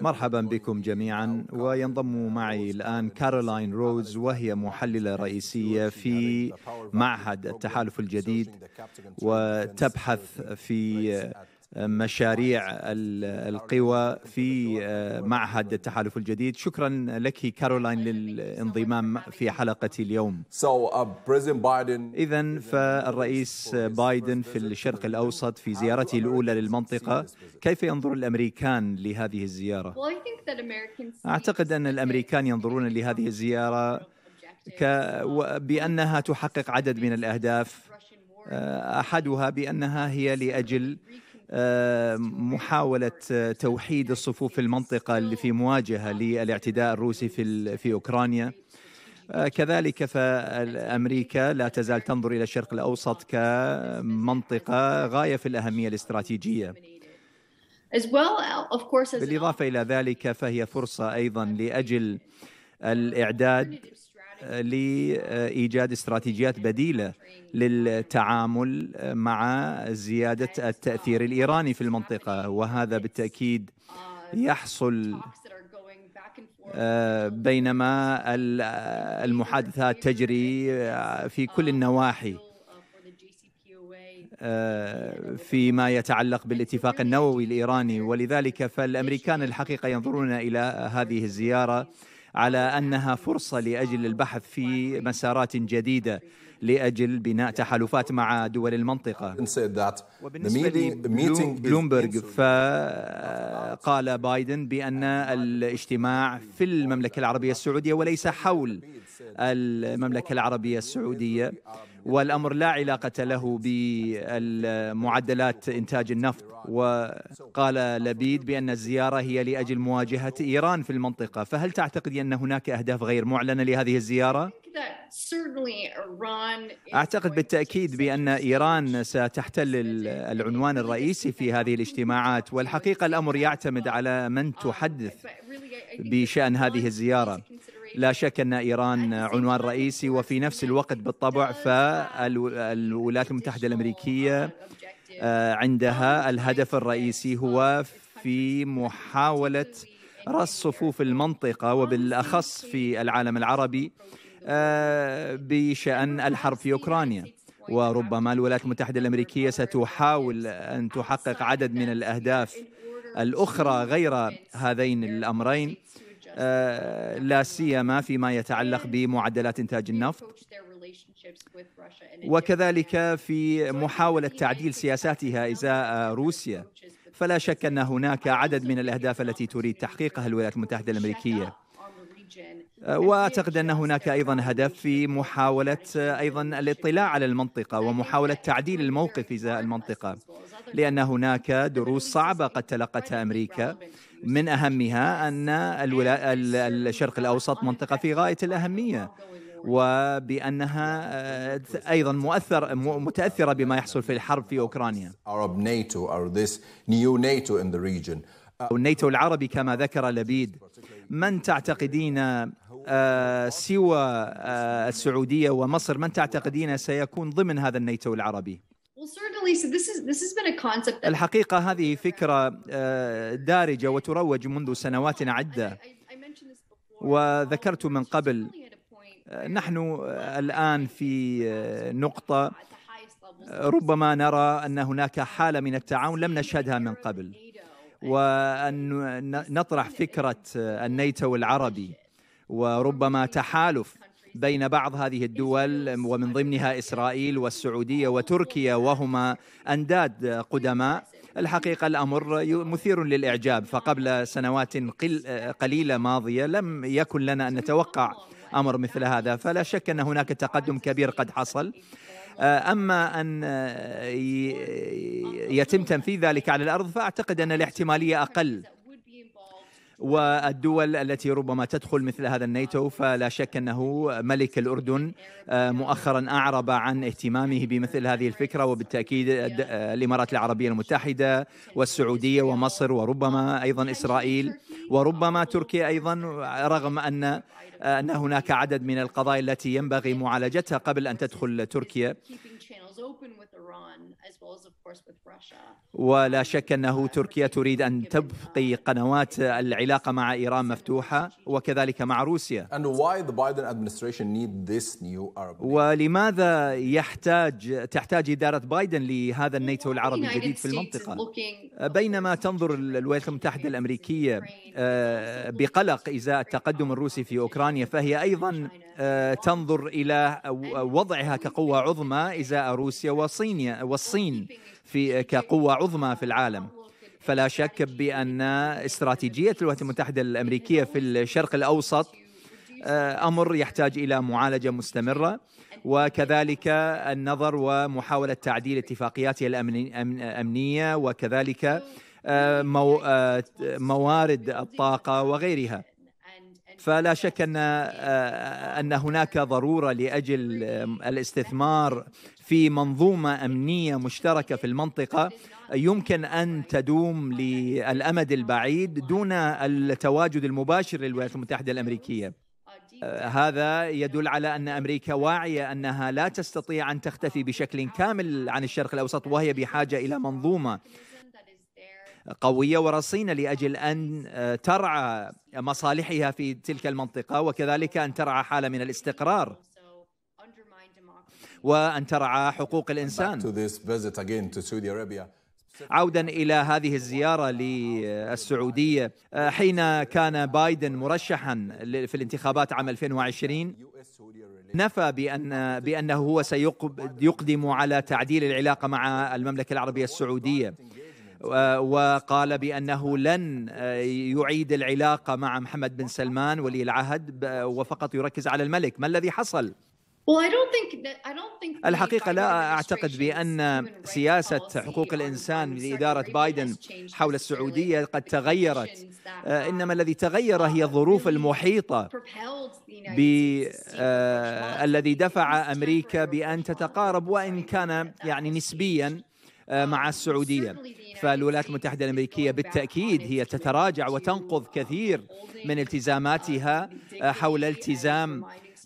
مرحبا بكم جميعا وينضم معي الان كارولاين روز وهي محلله رئيسيه في معهد التحالف الجديد وتبحث في مشاريع القوى في آه، معهد التحالف الجديد شكرا لك كارولاين للانضمام في حلقة اليوم uh, إذا فالرئيس بايدن في الشرق الأوسط في زيارته الأولى للمنطقة كيف ينظر الأمريكان لهذه الزيارة؟ أعتقد أن الأمريكان ينظرون لهذه الزيارة بأنها تحقق عدد من الأهداف آه، أحدها بأنها هي لأجل محاولة توحيد الصفوف في المنطقة اللي في مواجهة للاعتداء الروسي في في أوكرانيا آه، كذلك فأمريكا لا تزال تنظر إلى الشرق الأوسط كمنطقة غاية في الأهمية الاستراتيجية بالإضافة إلى ذلك فهي فرصة أيضا لأجل الإعداد لايجاد استراتيجيات بديله للتعامل مع زياده التاثير الايراني في المنطقه وهذا بالتاكيد يحصل آه، بينما المحادثات تجري آه، في كل النواحي آه، فيما يتعلق بالاتفاق النووي الايراني ولذلك فالامريكان الحقيقه ينظرون الى هذه الزياره على انها فرصه لاجل البحث في مسارات جديده لاجل بناء تحالفات مع دول المنطقه. وبالنسبه لبلومبرغ فقال بايدن بان الاجتماع في المملكه العربيه السعوديه وليس حول المملكه العربيه السعوديه والأمر لا علاقة له بمعدلات إنتاج النفط وقال لبيد بأن الزيارة هي لأجل مواجهة إيران في المنطقة فهل تعتقد أن هناك أهداف غير معلنة لهذه الزيارة؟ أعتقد بالتأكيد بأن إيران ستحتل العنوان الرئيسي في هذه الاجتماعات والحقيقة الأمر يعتمد على من تحدث بشأن هذه الزيارة لا شك أن إيران عنوان رئيسي وفي نفس الوقت بالطبع فالولايات المتحدة الأمريكية uh, uh, عندها الهدف الرئيسي هو في محاولة رص صفوف المنطقة وبالأخص في العالم العربي uh, بشأن الحرب في أوكرانيا وربما الولايات المتحدة الأمريكية ستحاول أن تحقق عدد من الأهداف الأخرى غير هذين الأمرين آه، لا سيما فيما يتعلق بمعدلات إنتاج النفط وكذلك في محاولة تعديل سياساتها إزاء آه، روسيا فلا شك أن هناك عدد من الأهداف التي تريد تحقيقها الولايات المتحدة الأمريكية آه، واعتقد ان هناك ايضا هدف في محاوله ايضا الاطلاع على المنطقه ومحاوله تعديل الموقف ازاء المنطقه لان هناك دروس صعبه قد تلقتها امريكا من أهمها أن الولا... الشرق الأوسط منطقة في غاية الأهمية وبأنها آه، أيضا مؤثر متأثرة بما يحصل في الحرب في أوكرانيا Arab NATO or this new NATO in the region الناتو العربي كما ذكر لبيد من تعتقدين آه، سوى آه، السعودية ومصر من تعتقدين سيكون ضمن هذا الناتو العربي الحقيقة هذه فكرة آه، دارجة وتروج منذ سنوات عدة وذكرت من قبل آه، نحن آه، الآن في نقطة ربما نرى أن هناك حالة من التعاون لم نشهدها من قبل وأن نطرح فكرة النيتو العربي وربما تحالف بين بعض هذه الدول ومن ضمنها اسرائيل والسعوديه وتركيا وهما انداد قدماء الحقيقه الامر مثير للاعجاب فقبل سنوات قليله ماضيه لم يكن لنا ان نتوقع امر مثل هذا فلا شك ان هناك تقدم كبير قد حصل آه، اما ان آه، يتم تنفيذ ذلك على الارض فاعتقد ان الاحتماليه اقل والدول التي ربما تدخل مثل هذا الناتو فلا شك انه ملك الاردن آه، مؤخرا اعرب عن اهتمامه بمثل هذه الفكره وبالتاكيد آه، الامارات العربيه المتحده والسعوديه ومصر وربما ايضا اسرائيل وربما تركيا ايضا رغم ان آه، ان هناك عدد من القضايا التي ينبغي معالجتها قبل ان تدخل تركيا ولا شك أنه تركيا تريد أن تبقي قنوات العلاقة مع إيران مفتوحة وكذلك مع روسيا ولماذا يحتاج تحتاج إدارة بايدن لهذا الناتو العربي الجديد في المنطقة بينما تنظر الولايات المتحدة الأمريكية آه، بقلق إزاء التقدم الروسي في أوكرانيا فهي أيضا آه، تنظر إلى وضعها كقوة عظمى إزاء روسيا وصينيا والصين الصين في كقوة عظمى في العالم فلا شك بأن استراتيجية الولايات المتحدة الأمريكية في الشرق الأوسط آه، امر يحتاج الى معالجه مستمره وكذلك النظر ومحاوله تعديل اتفاقياتها الامنيه وكذلك آه، آه، موارد الطاقه وغيرها فلا شك ان آه، آه، ان هناك ضروره لاجل الاستثمار في منظومه امنيه مشتركه في المنطقه يمكن ان تدوم للامد البعيد دون التواجد المباشر للولايات المتحده الامريكيه. آه، هذا يدل على ان امريكا واعيه انها لا تستطيع ان تختفي بشكل كامل عن الشرق الاوسط وهي بحاجه الى منظومه قوية ورصينة لأجل أن آه، ترعى مصالحها في تلك المنطقة وكذلك أن ترعى حالة من الاستقرار وأن ترعى حقوق الإنسان عودا الى هذه الزياره للسعوديه آه، حين كان بايدن مرشحا في الانتخابات عام 2020 نفى بان بانه هو سيقدم على تعديل العلاقه مع المملكه العربيه السعوديه وقال بأنه لن آه، يعيد العلاقة مع محمد بن سلمان ولي العهد وفقط يركز على الملك ما الذي حصل؟ الحقيقة لا أعتقد بأن سياسة حقوق الإنسان لإدارة بايدن حول السعودية قد تغيرت آه، إنما الذي تغير هي الظروف uh, المحيطة ب... آه، الذي دفع أمريكا بأن تتقارب وإن كان يعني نسبيا مع um, السعودية فالولايات المتحدة الأمريكية بالتأكيد هي تتراجع وتنقض كثير من التزاماتها حول التزام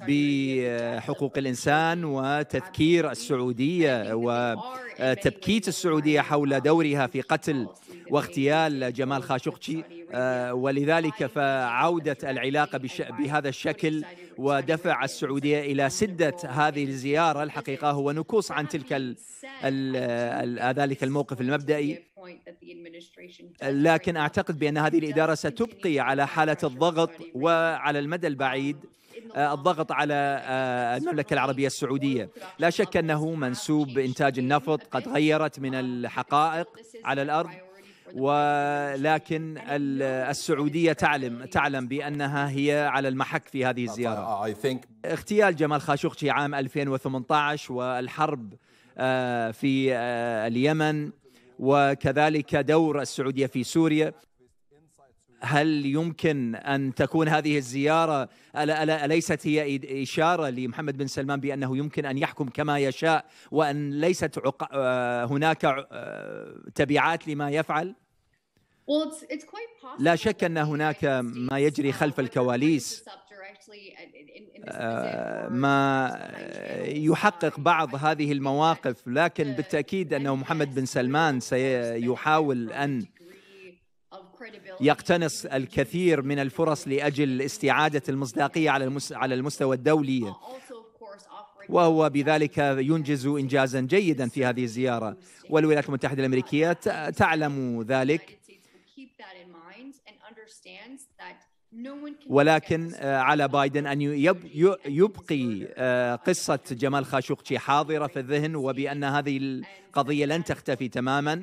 بحقوق الانسان وتذكير السعوديه وتبكيت السعوديه حول دورها في قتل واغتيال جمال خاشقجي آه، ولذلك فعوده العلاقه بهذا الشكل ودفع السعوديه الى سده هذه الزياره الحقيقه هو نكوص عن تلك الـ الـ آه، ذلك الموقف المبدئي لكن اعتقد بان هذه الاداره ستبقي على حاله الضغط وعلى المدى البعيد آه، الضغط على آه، المملكة العربية السعودية لا شك أنه منسوب إنتاج النفط قد غيرت من الحقائق على الأرض ولكن السعودية تعلم تعلم بأنها هي على المحك في هذه الزيارة اغتيال جمال خاشقجي عام 2018 والحرب آه، في اليمن وكذلك دور السعودية في سوريا هل يمكن ان تكون هذه الزياره اليست هي اشاره لمحمد بن سلمان بانه يمكن ان يحكم كما يشاء وان ليست عق... آه، هناك آه، تبعات لما يفعل؟ لا شك ان هناك ما يجري خلف الكواليس آه، ما يحقق بعض هذه المواقف لكن بالتاكيد انه محمد بن سلمان سيحاول ان يقتنص الكثير من الفرص لاجل استعاده المصداقيه على على المستوى الدولي وهو بذلك ينجز انجازا جيدا في هذه الزياره والولايات المتحده الامريكيه تعلم ذلك ولكن آه، على بايدن ان يبقي آه، قصه جمال خاشقجي حاضره في الذهن وبان هذه القضيه لن تختفي تماما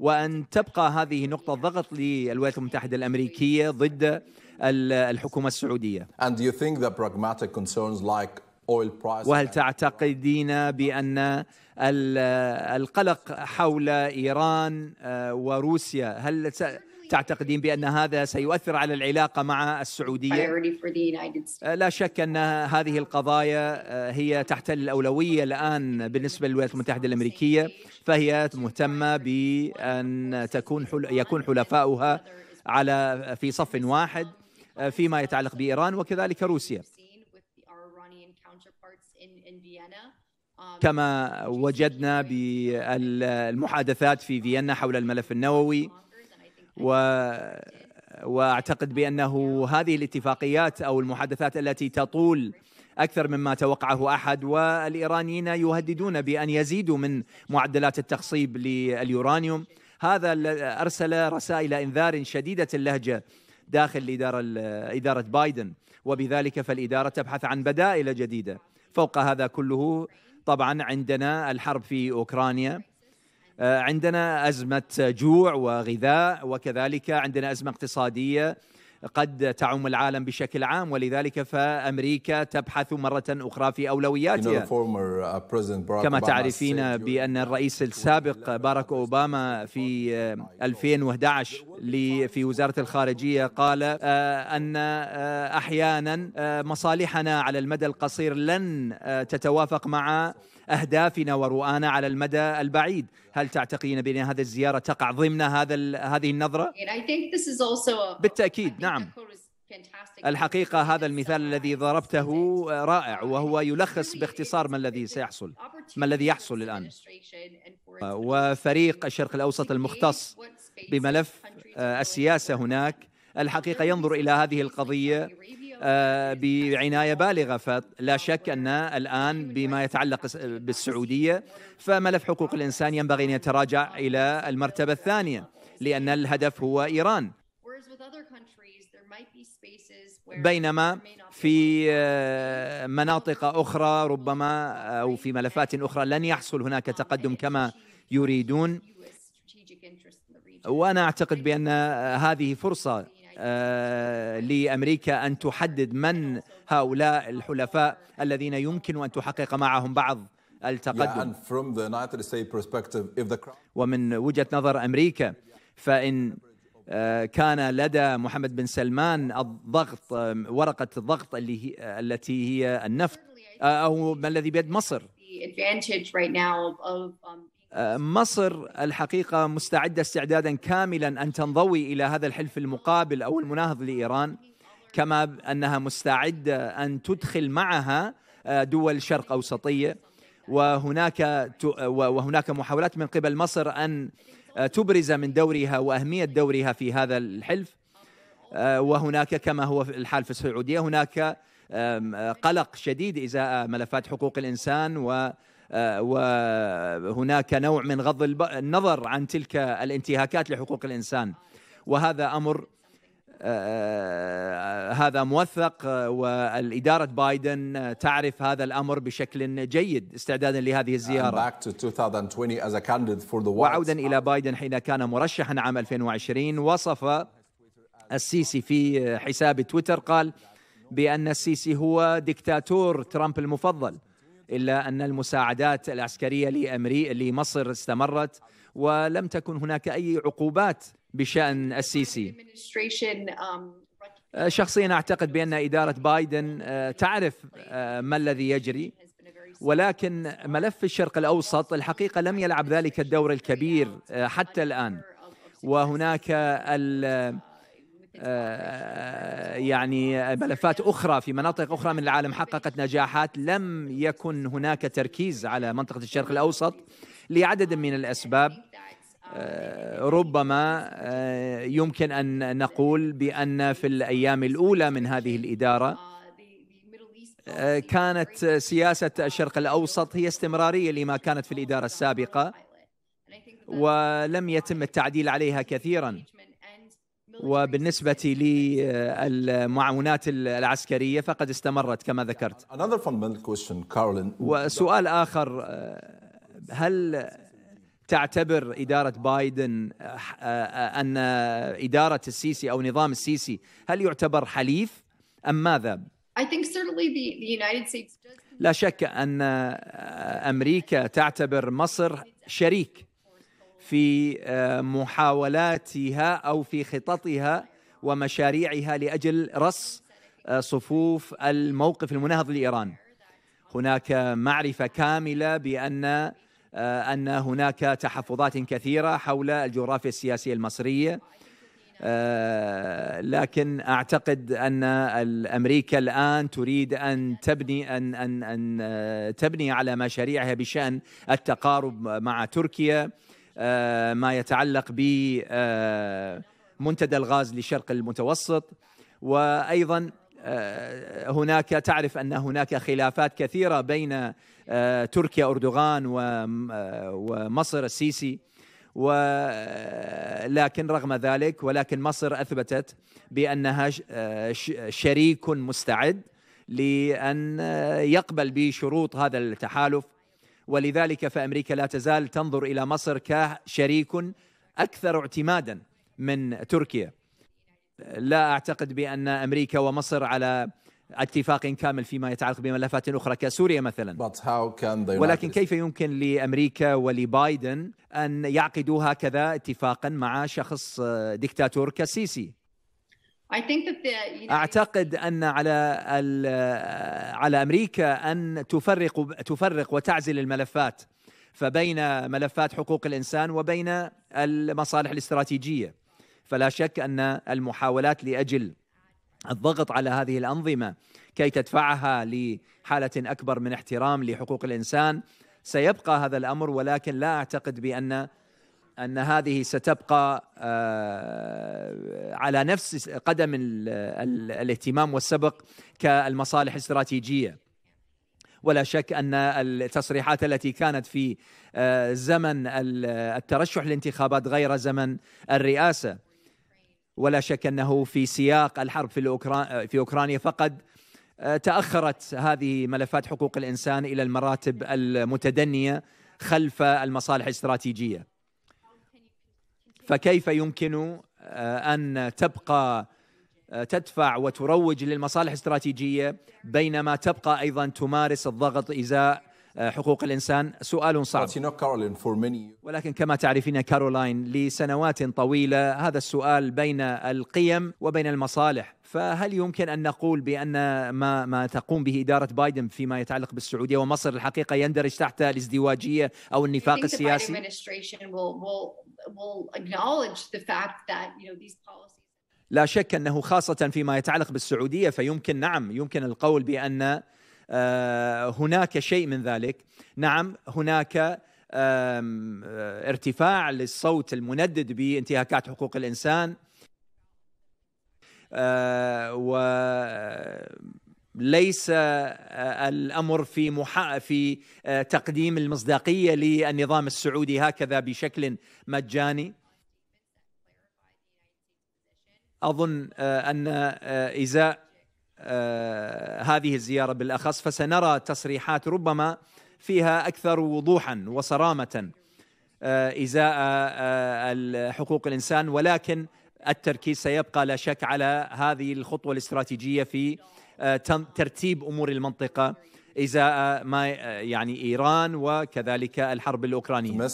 وأن تبقى هذه نقطة ضغط للولايات المتحدة الأمريكية ضد الحكومة السعودية. And do you think that pragmatic concerns like وهل تعتقدين بأن القلق حول إيران آه، وروسيا هل تعتقدين بأن هذا سيؤثر على العلاقة مع السعودية؟ لا شك أن هذه القضايا آه، هي تحتل الأولوية الآن بالنسبة للولايات المتحدة الأمريكية فهي مهتمة بأن تكون حل... يكون حلفاؤها على في صف واحد آه، فيما يتعلق بإيران وكذلك روسيا كما وجدنا بالمحادثات في فيينا حول الملف النووي و واعتقد بانه هذه الاتفاقيات او المحادثات التي تطول اكثر مما توقعه احد والايرانيين يهددون بان يزيدوا من معدلات التخصيب لليورانيوم هذا ارسل رسائل انذار شديده اللهجه داخل الاداره اداره بايدن وبذلك فالاداره تبحث عن بدائل جديده فوق هذا كله طبعا عندنا الحرب في اوكرانيا آه، عندنا ازمه جوع وغذاء وكذلك عندنا ازمه اقتصاديه قد تعم العالم بشكل عام ولذلك فامريكا تبحث مره اخرى في اولوياتها uh, كما تعرفين بان الرئيس السابق باراك اوباما في 2011 آه، في وزاره الخارجيه قال آه، ان احيانا مصالحنا على المدى القصير لن تتوافق مع أهدافنا ورؤانا على المدى البعيد هل تعتقدين بأن هذه الزيارة تقع ضمن هذا هذه النظرة؟ بالتأكيد نعم الحقيقة هذا المثال الذي ضربته رائع وهو يلخص باختصار ما الذي سيحصل ما الذي يحصل الآن وفريق الشرق الأوسط المختص بملف آه، السياسة هناك الحقيقة ينظر إلى هذه القضية آه، بعنايه بالغه فلا شك ان الان بما يتعلق بالسعوديه فملف حقوق الانسان ينبغي ان يتراجع الى المرتبه الثانيه لان الهدف هو ايران بينما في آه، مناطق اخرى ربما آه، او في ملفات اخرى لن يحصل هناك تقدم كما يريدون وانا اعتقد بان هذه فرصه آه، لامريكا ان تحدد من هؤلاء الحلفاء الذين يمكن ان تحقق معهم بعض التقدم ومن وجهه نظر امريكا فان آه، كان لدى محمد بن سلمان الضغط آه، ورقه الضغط اللي هي التي هي النفط او ما الذي بيد مصر مصر الحقيقه مستعده استعدادا كاملا ان تنضوي الى هذا الحلف المقابل او المناهض لايران كما انها مستعده ان تدخل معها آه، دول شرق اوسطيه وهناك وهناك محاولات من قبل مصر ان آه، تبرز من دورها واهميه دورها في هذا الحلف آه، وهناك كما هو الحال في السعوديه هناك قلق شديد ازاء ملفات حقوق الانسان و آه، وهناك نوع من غض النظر عن تلك الانتهاكات لحقوق الانسان وهذا امر آه، آه، هذا موثق والإدارة بايدن تعرف هذا الأمر بشكل جيد استعدادا لهذه الزيارة وعودا إلى بايدن حين كان مرشحا عام 2020 وصف السيسي في حساب تويتر قال بأن السيسي هو دكتاتور ترامب المفضل الا ان المساعدات العسكريه لمصر استمرت ولم تكن هناك اي عقوبات بشان السيسي آه، شخصيا اعتقد بان اداره بايدن آه، تعرف آه، ما الذي يجري ولكن ملف الشرق الاوسط الحقيقه لم يلعب ذلك الدور الكبير حتى الان وهناك ال آه، آه، يعني آه، ملفات اخرى في مناطق اخرى من العالم حققت نجاحات لم يكن هناك تركيز على منطقه الشرق الاوسط لعدد من الاسباب ربما يمكن ان نقول بان في الايام الاولى من هذه الاداره كانت سياسه الشرق الاوسط هي استمراريه لما كانت في الاداره السابقه ولم يتم التعديل عليها كثيرا وبالنسبة للمعونات آه، العسكرية فقد استمرت كما ذكرت وسؤال آخر آه، هل تعتبر إدارة بايدن آه، أن إدارة السيسي أو نظام السيسي هل يعتبر حليف أم ماذا؟ لا شك أن أمريكا تعتبر مصر شريك في آه، محاولاتها او في خططها ومشاريعها لاجل رص آه، صفوف الموقف المناهض لايران. هناك معرفه كامله بان آه، ان هناك تحفظات كثيره حول الجغرافيا السياسيه المصريه لكن اعتقد ان امريكا الان تريد ان تبني ان ان ان تبني على مشاريعها بشان التقارب مع تركيا آه، ما يتعلق بمنتدى آه، الغاز لشرق المتوسط وايضا آه، هناك تعرف ان هناك خلافات كثيره بين تركيا اردوغان ومصر السيسي ولكن رغم ذلك ولكن مصر اثبتت بانها شريك مستعد لان يقبل بشروط هذا التحالف ولذلك فامريكا لا تزال تنظر الى مصر كشريك اكثر اعتمادا من تركيا. لا اعتقد بان امريكا ومصر على اتفاق كامل فيما يتعلق بملفات اخرى كسوريا مثلا ولكن كيف يمكن لامريكا ولبايدن ان يعقدوا هكذا اتفاقا مع شخص دكتاتور كالسيسي اعتقد ان على على امريكا ان تفرق تفرق وتعزل الملفات فبين ملفات حقوق الانسان وبين المصالح الاستراتيجيه فلا شك ان المحاولات لاجل الضغط على هذه الانظمه كي تدفعها لحاله اكبر من احترام لحقوق الانسان سيبقى هذا الامر ولكن لا اعتقد بان ان هذه ستبقى آه، على نفس قدم الاهتمام والسبق كالمصالح الاستراتيجيه ولا شك ان التصريحات التي كانت في آه، زمن الترشح للانتخابات غير زمن الرئاسه ولا شك انه في سياق الحرب في في اوكرانيا فقد آه، تاخرت هذه ملفات حقوق الانسان الى المراتب المتدنيه خلف المصالح الاستراتيجيه فكيف يمكن آه، ان تبقى آه، تدفع وتروج للمصالح الاستراتيجيه بينما تبقى ايضا تمارس الضغط ازاء آه، حقوق الانسان سؤال صعب ولكن كما تعرفين كارولاين لسنوات طويله هذا السؤال بين القيم وبين المصالح فهل يمكن ان نقول بان ما ما تقوم به اداره بايدن فيما يتعلق بالسعوديه ومصر الحقيقه يندرج تحت الازدواجيه او النفاق السياسي؟ لا شك انه خاصه فيما يتعلق بالسعوديه فيمكن نعم يمكن القول بان آه، هناك شيء من ذلك، نعم هناك آه، ارتفاع للصوت المندد بانتهاكات حقوق الانسان آه، وليس آه، الامر في محا في آه، تقديم المصداقيه للنظام السعودي هكذا بشكل مجاني اظن ان ازاء هذه الزياره بالاخص فسنرى تصريحات ربما فيها اكثر وضوحا وصرامه ازاء حقوق الانسان ولكن التركيز سيبقى لا شك على هذه الخطوه الاستراتيجيه في آه، ترتيب امور المنطقه ازاء آه، ما آه، يعني ايران وكذلك الحرب الاوكرانيه.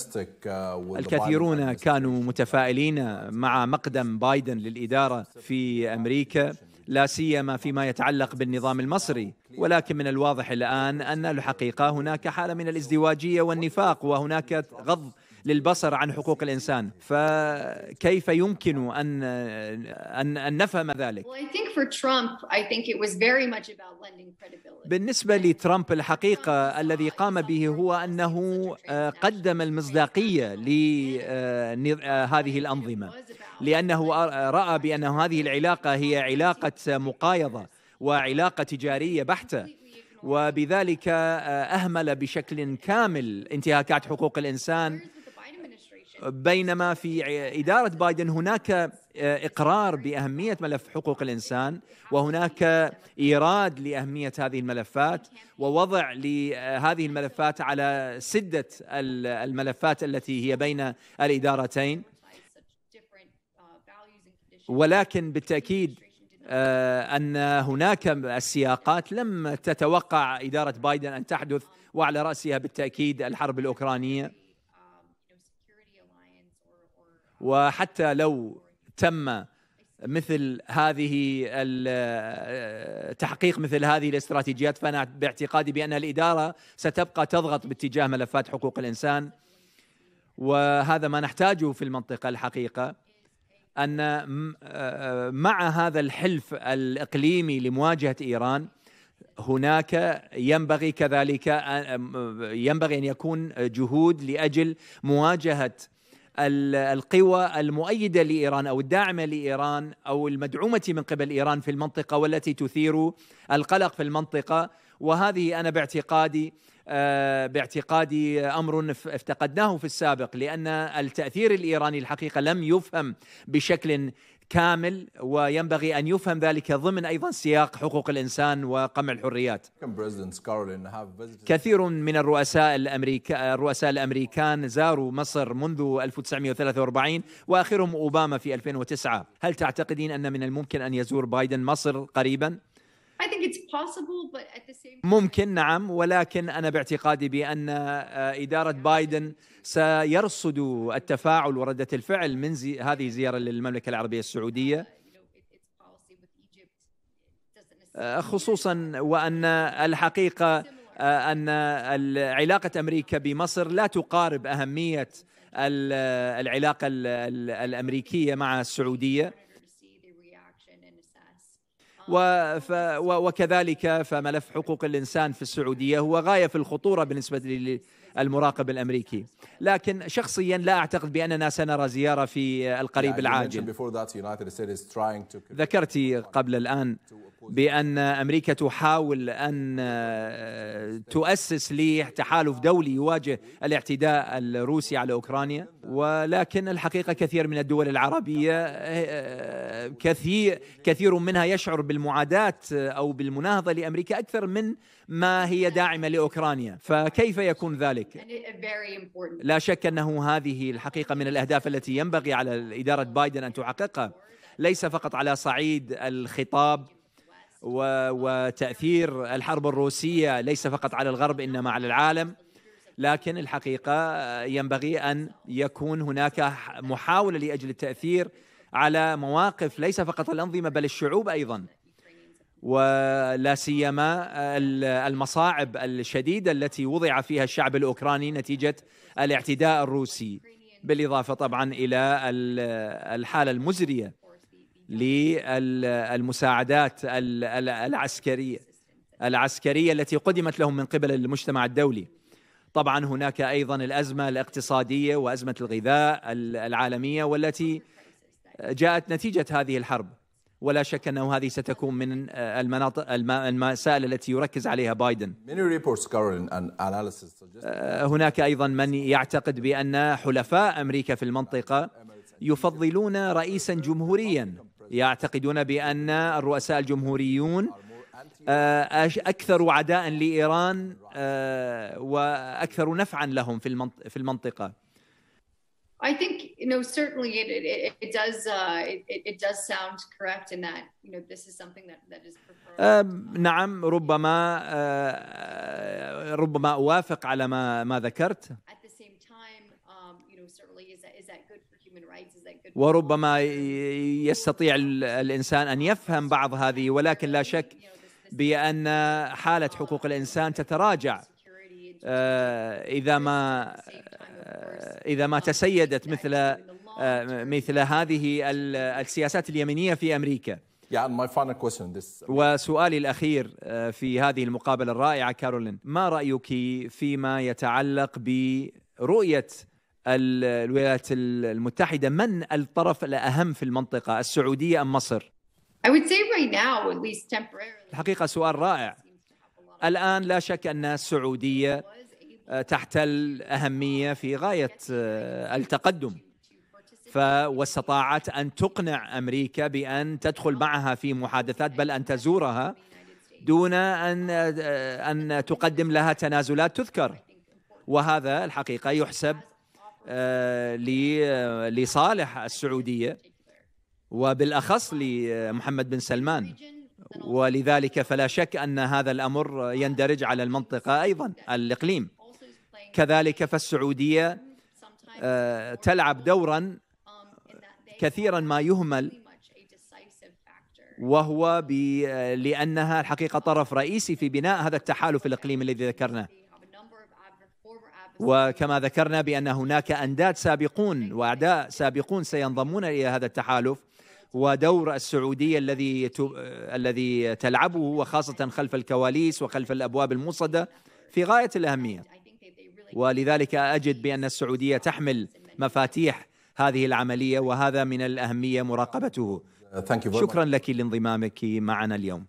الكثيرون كانوا متفائلين مع مقدم بايدن للاداره في امريكا لا سيما فيما يتعلق بالنظام المصري، ولكن من الواضح الان ان الحقيقه هناك حاله من الازدواجيه والنفاق وهناك غض للبصر عن حقوق الانسان فكيف يمكن ان ان ان نفهم ذلك بالنسبه لترامب الحقيقه الذي قام به هو انه آه، قدم المصداقيه لهذه آه، آه، الانظمه لانه راى بان هذه العلاقه هي علاقه مقايضه وعلاقه تجاريه بحته وبذلك اهمل بشكل كامل انتهاكات حقوق الانسان بينما في إدارة بايدن هناك آه، إقرار بأهمية ملف حقوق الإنسان وهناك إيراد لأهمية هذه الملفات ووضع لهذه الملفات على سدة الملفات التي هي بين الإدارتين ولكن بالتأكيد آه، أن هناك السياقات لم تتوقع إدارة بايدن أن تحدث وعلى رأسها بالتأكيد الحرب الأوكرانية وحتى لو تم مثل هذه تحقيق مثل هذه الاستراتيجيات فانا باعتقادي بان الاداره ستبقى تضغط باتجاه ملفات حقوق الانسان وهذا ما نحتاجه في المنطقه الحقيقه ان مع هذا الحلف الاقليمي لمواجهه ايران هناك ينبغي كذلك ينبغي ان يكون جهود لاجل مواجهه القوى المؤيده لايران او الداعمه لايران او المدعومه من قبل ايران في المنطقه والتي تثير القلق في المنطقه وهذه انا باعتقادي آه، باعتقادي امر افتقدناه في السابق لان التاثير الايراني الحقيقه لم يفهم بشكل كامل وينبغي ان يفهم ذلك ضمن ايضا سياق حقوق الانسان وقمع الحريات. كثير من الرؤساء الامريكا الرؤساء الامريكان زاروا مصر منذ 1943 واخرهم اوباما في 2009. هل تعتقدين ان من الممكن ان يزور بايدن مصر قريبا؟ ممكن نعم ولكن انا باعتقادي بان آه، اداره بايدن سيرصد التفاعل ورده الفعل من زي هذه الزياره للمملكه العربيه السعوديه آه، خصوصا وان الحقيقه آه، ان علاقه امريكا بمصر لا تقارب اهميه العلاقه الامريكيه مع السعوديه وكذلك فملف حقوق الإنسان في السعودية هو غاية في الخطورة بالنسبة المراقب الامريكي لكن شخصيا لا اعتقد باننا سنرى زياره في القريب العاجل ذكرت قبل الان بان امريكا تحاول ان آه، تؤسس لتحالف دولي يواجه الاعتداء الروسي على اوكرانيا ولكن الحقيقه كثير من الدول العربيه آه، كثير كثير منها يشعر بالمعاداه او بالمناهضه لامريكا اكثر من ما هي داعمة لأوكرانيا فكيف يكون ذلك؟ uh, لا شك أنه هذه الحقيقة من الأهداف التي ينبغي على إدارة بايدن أن تحققها ليس فقط على صعيد الخطاب وتأثير الحرب الروسية ليس فقط على الغرب إنما على العالم لكن الحقيقة آه، ينبغي أن يكون هناك محاولة لأجل التأثير على مواقف ليس فقط الأنظمة بل الشعوب أيضا ولا سيما المصاعب الشديده التي وضع فيها الشعب الاوكراني نتيجه الاعتداء الروسي بالاضافه طبعا الى الحاله المزريه للمساعدات العسكريه العسكريه التي قدمت لهم من قبل المجتمع الدولي طبعا هناك ايضا الازمه الاقتصاديه وازمه الغذاء العالميه والتي جاءت نتيجه هذه الحرب ولا شك انه هذه ستكون من آه، المناطق المسائل التي يركز عليها بايدن. آه، هناك ايضا من يعتقد بان حلفاء امريكا في المنطقه يفضلون رئيسا جمهوريا يعتقدون بان الرؤساء الجمهوريون آه، اكثر عداء لايران واكثر نفعا لهم في المنطقه. I think you know certainly it it, it does uh, it, it does sound correct in that you know this is something that that is um, نعم ربما آه، ربما أوافق على ما ما ذكرت وربما يستطيع الإنسان أن يفهم بعض هذه ولكن لا شك بأن حالة حقوق الإنسان تتراجع آه، إذا ما آه، اذا ما تسيدت مثل آه، مثل هذه السياسات اليمينيه في امريكا. وسؤالي الأخير آه، في هذه المقابلة الرائعة كارولين ما رأيك فيما يتعلق برؤية الولايات المتحدة من الطرف الأهم في المنطقة السعودية أم مصر؟ الحقيقة سؤال رائع الآن لا شك أن السعودية آه، تحتل أهمية في غاية آه، التقدم واستطاعت أن تقنع أمريكا بأن تدخل معها في محادثات بل أن تزورها دون أن آه، أن تقدم لها تنازلات تذكر وهذا الحقيقة يحسب لصالح السعودية وبالأخص لمحمد بن سلمان ولذلك فلا شك أن هذا الأمر يندرج على المنطقة أيضا الإقليم كذلك فالسعوديه آه، تلعب دورا كثيرا ما يهمل وهو لانها الحقيقه طرف رئيسي في بناء هذا التحالف الاقليمي الذي ذكرناه وكما ذكرنا بان هناك انداد سابقون واعداء سابقون سينضمون الى هذا التحالف ودور السعوديه الذي ت... الذي تلعبه وخاصه خلف الكواليس وخلف الابواب الموصده في غايه الاهميه ولذلك اجد بان السعوديه تحمل مفاتيح هذه العمليه وهذا من الاهميه مراقبته. شكرا لك لانضمامك معنا اليوم.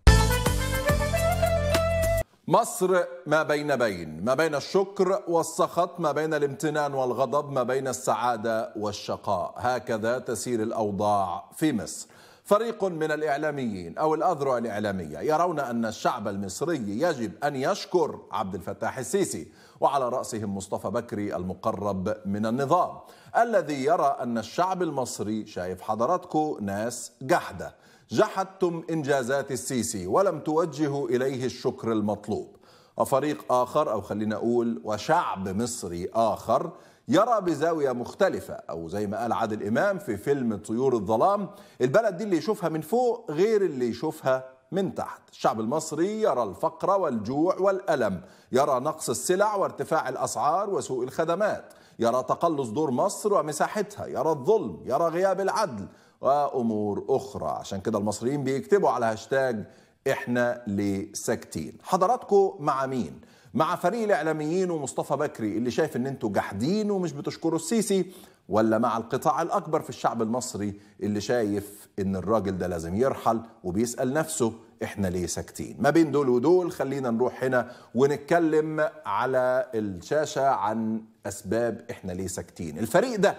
مصر ما بين بين ما بين الشكر والسخط ما بين الامتنان والغضب ما بين السعادة والشقاء هكذا تسير الأوضاع في مصر فريق من الإعلاميين أو الأذرع الإعلامية يرون أن الشعب المصري يجب أن يشكر عبد الفتاح السيسي وعلى رأسهم مصطفى بكري المقرب من النظام الذي يرى أن الشعب المصري شايف حضراتكم ناس جحدة جحدتم إنجازات السيسي ولم توجهوا إليه الشكر المطلوب وفريق آخر أو خلينا أقول وشعب مصري آخر يرى بزاوية مختلفة أو زي ما قال عادل إمام في فيلم طيور الظلام البلد دي اللي يشوفها من فوق غير اللي يشوفها من تحت الشعب المصري يرى الفقر والجوع والألم يرى نقص السلع وارتفاع الأسعار وسوء الخدمات يرى تقلص دور مصر ومساحتها يرى الظلم يرى غياب العدل وأمور أخرى عشان كده المصريين بيكتبوا على هاشتاج احنا ليه ساكتين حضراتكم مع مين مع فريق الاعلاميين ومصطفى بكري اللي شايف ان انتوا جحدين ومش بتشكروا السيسي ولا مع القطاع الاكبر في الشعب المصري اللي شايف ان الراجل ده لازم يرحل وبيسال نفسه احنا ليه ساكتين ما بين دول ودول خلينا نروح هنا ونتكلم على الشاشه عن اسباب احنا ليه ساكتين الفريق ده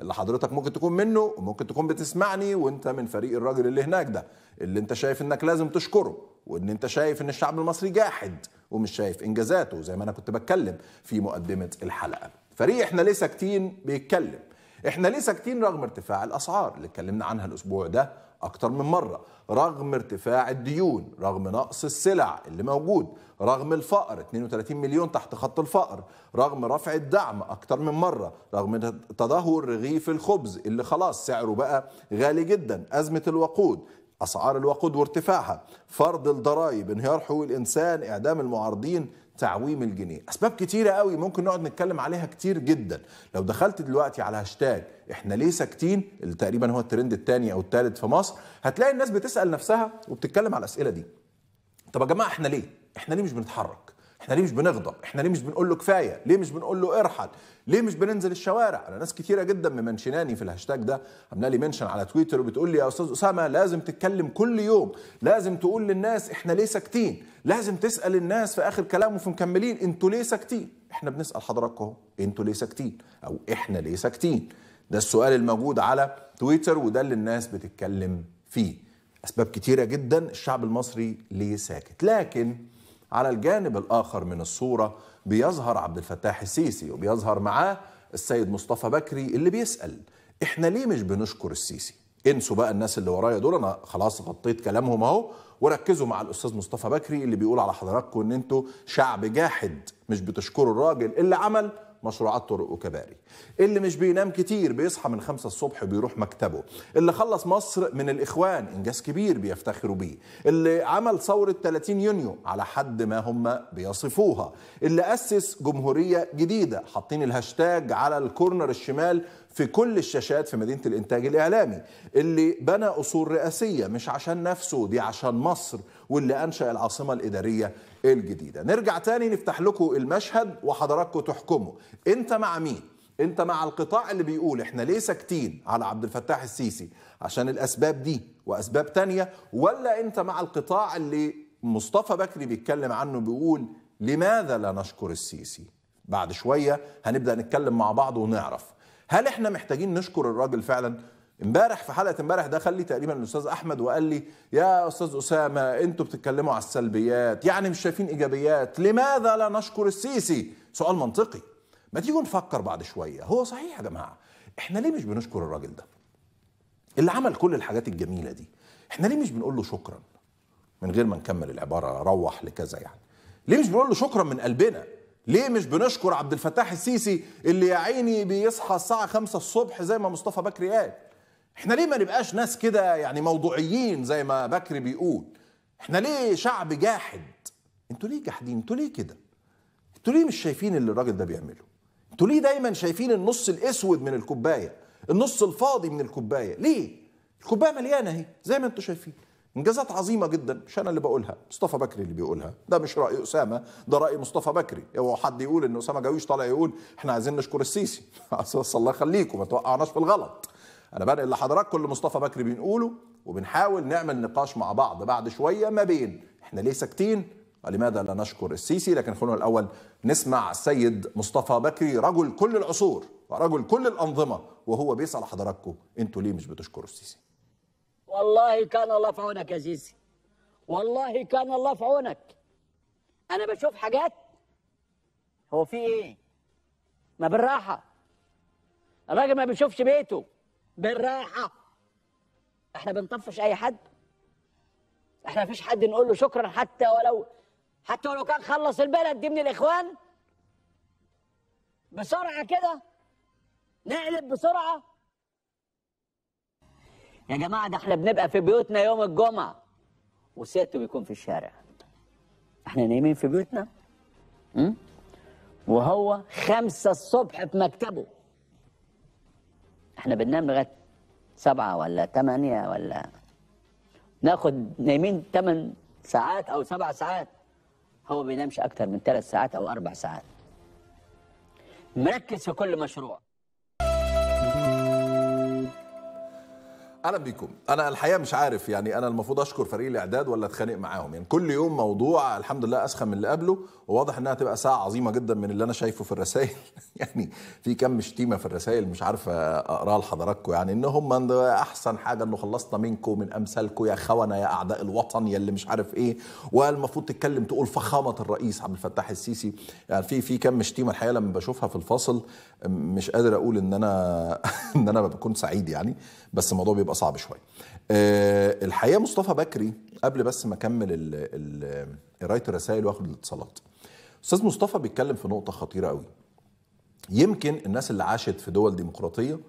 اللي حضرتك ممكن تكون منه وممكن تكون بتسمعني وانت من فريق الراجل اللي هناك ده اللي انت شايف انك لازم تشكره وان انت شايف ان الشعب المصري جاحد ومش شايف انجازاته زي ما انا كنت بتكلم في مقدمه الحلقه فريق احنا ليه ساكتين بيتكلم احنا ليه ساكتين رغم ارتفاع الاسعار اللي اتكلمنا عنها الاسبوع ده اكتر من مره رغم ارتفاع الديون رغم نقص السلع اللي موجود رغم الفقر 32 مليون تحت خط الفقر رغم رفع الدعم اكتر من مره رغم تدهور رغيف الخبز اللي خلاص سعره بقى غالي جدا ازمه الوقود أسعار الوقود وارتفاعها فرض الضرائب انهيار حقوق الإنسان إعدام المعارضين تعويم الجنيه أسباب كتيرة قوي ممكن نقعد نتكلم عليها كتير جدا لو دخلت دلوقتي على هاشتاج احنا ليه ساكتين اللي تقريبا هو الترند الثاني أو الثالث في مصر هتلاقي الناس بتسأل نفسها وبتتكلم على الأسئلة دي طب يا جماعة احنا ليه؟ احنا ليه مش بنتحرك؟ احنا ليه مش بنغضب احنا ليه مش بنقول له كفايه ليه مش بنقول له ارحل ليه مش بننزل الشوارع انا ناس كتيره جدا ممنشناني في الهاشتاج ده عامله لي منشن على تويتر وبتقول لي يا استاذ اسامه لازم تتكلم كل يوم لازم تقول للناس احنا ليه ساكتين لازم تسال الناس في اخر كلام وفي مكملين انتوا ليه ساكتين احنا بنسال حضراتكم اهو انتوا ليه ساكتين او احنا ليه ساكتين ده السؤال الموجود على تويتر وده اللي الناس بتتكلم فيه اسباب كتيره جدا الشعب المصري ليه ساكت لكن على الجانب الآخر من الصورة بيظهر عبد الفتاح السيسي وبيظهر معاه السيد مصطفى بكري اللي بيسأل احنا ليه مش بنشكر السيسي انسوا بقى الناس اللي ورايا دول انا خلاص غطيت كلامهم اهو وركزوا مع الاستاذ مصطفى بكري اللي بيقول على حضراتكم ان انتوا شعب جاحد مش بتشكروا الراجل اللي عمل مشروعات طرق وكباري اللي مش بينام كتير بيصحى من خمسة الصبح بيروح مكتبه اللي خلص مصر من الإخوان إنجاز كبير بيفتخروا بيه اللي عمل ثورة 30 يونيو على حد ما هم بيصفوها اللي أسس جمهورية جديدة حاطين الهاشتاج على الكورنر الشمال في كل الشاشات في مدينة الإنتاج الإعلامي اللي بنى أصول رئاسية مش عشان نفسه دي عشان مصر واللي أنشأ العاصمة الإدارية الجديدة نرجع تاني نفتح لكم المشهد وحضراتكم تحكموا انت مع مين انت مع القطاع اللي بيقول احنا ليه ساكتين على عبد الفتاح السيسي عشان الاسباب دي واسباب تانية ولا انت مع القطاع اللي مصطفى بكري بيتكلم عنه بيقول لماذا لا نشكر السيسي بعد شوية هنبدأ نتكلم مع بعض ونعرف هل احنا محتاجين نشكر الراجل فعلا امبارح في حلقه امبارح دخل لي تقريبا الاستاذ احمد وقال لي يا استاذ اسامه انتوا بتتكلموا على السلبيات يعني مش شايفين ايجابيات لماذا لا نشكر السيسي سؤال منطقي ما تيجوا نفكر بعد شويه هو صحيح يا جماعه احنا ليه مش بنشكر الراجل ده اللي عمل كل الحاجات الجميله دي احنا ليه مش بنقول له شكرا من غير ما نكمل العباره روح لكذا يعني ليه مش بنقول له شكرا من قلبنا ليه مش بنشكر عبد الفتاح السيسي اللي يا عيني بيصحى الساعه 5 الصبح زي ما مصطفى بكري قال احنا ليه ما نبقاش ناس كده يعني موضوعيين زي ما بكري بيقول احنا ليه شعب جاحد انتوا ليه جاحدين انتوا ليه كده انتوا ليه مش شايفين اللي الراجل ده بيعمله انتوا ليه دايما شايفين النص الاسود من الكوبايه النص الفاضي من الكوبايه ليه الكوبايه مليانه اهي زي ما انتوا شايفين انجازات عظيمه جدا مش انا اللي بقولها مصطفى بكري اللي بيقولها ده مش راي اسامه ده راي مصطفى بكري هو حد يقول ان اسامه جاويش طالع يقول احنا عايزين نشكر السيسي الله يخليكم ما توقعناش في الغلط انا بنقل لحضراتكم اللي مصطفى بكري بنقوله وبنحاول نعمل نقاش مع بعض بعد شويه ما بين احنا ليه ساكتين ولماذا لا نشكر السيسي لكن خلونا الاول نسمع السيد مصطفى بكري رجل كل العصور ورجل كل الانظمه وهو بيسال حضراتكم انتوا ليه مش بتشكروا السيسي والله كان الله في عونك يا سيسي والله كان الله في عونك انا بشوف حاجات هو في ايه ما بالراحه الراجل ما بيشوفش بيته بالراحة احنا بنطفش اي حد احنا مفيش حد نقول له شكرا حتى ولو حتى ولو كان خلص البلد دي من الاخوان بسرعة كده نقلب بسرعة يا جماعة ده احنا بنبقى في بيوتنا يوم الجمعة وسيادته بيكون في الشارع احنا نايمين في بيوتنا وهو خمسة الصبح في مكتبه احنا بننام لغايه سبعة ولا ثمانية ولا ناخد نايمين ثمان ساعات أو سبع ساعات هو بينامش أكتر من ثلاث ساعات أو أربع ساعات مركز في كل مشروع اهلا بيكم انا الحقيقه مش عارف يعني انا المفروض اشكر فريق الاعداد ولا اتخانق معاهم يعني كل يوم موضوع الحمد لله اسخن من اللي قبله وواضح انها تبقى ساعه عظيمه جدا من اللي انا شايفه في الرسائل يعني في كم شتيمه في الرسائل مش عارف اقراها لحضراتكم يعني ان هم احسن حاجه انه خلصنا منكم من امثالكم يا خونه يا اعداء الوطن يا اللي مش عارف ايه والمفروض تتكلم تقول فخامه الرئيس عبد الفتاح السيسي يعني في في كم شتيمه الحقيقه لما بشوفها في الفصل مش قادر اقول ان انا ان انا بكون سعيد يعني بس الموضوع بيبقى صعب شويه آه، الحقيقه مصطفى بكري قبل بس ما اكمل قرايه الرسائل واخد الاتصالات استاذ مصطفى بيتكلم في نقطه خطيره قوي يمكن الناس اللي عاشت في دول ديمقراطيه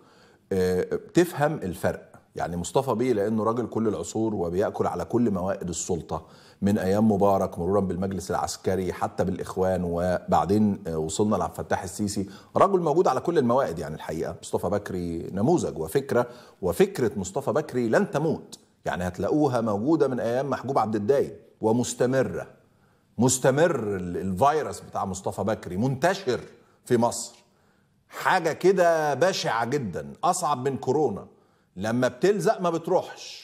آه، تفهم الفرق يعني مصطفى بيه لانه راجل كل العصور وبياكل على كل موائد السلطه من ايام مبارك مرورا بالمجلس العسكري حتى بالاخوان وبعدين وصلنا لعبد الفتاح السيسي رجل موجود على كل الموائد يعني الحقيقه مصطفى بكري نموذج وفكره وفكره مصطفى بكري لن تموت يعني هتلاقوها موجوده من ايام محجوب عبد الدايم ومستمره مستمر الفيروس بتاع مصطفى بكري منتشر في مصر حاجه كده بشعه جدا اصعب من كورونا لما بتلزق ما بتروحش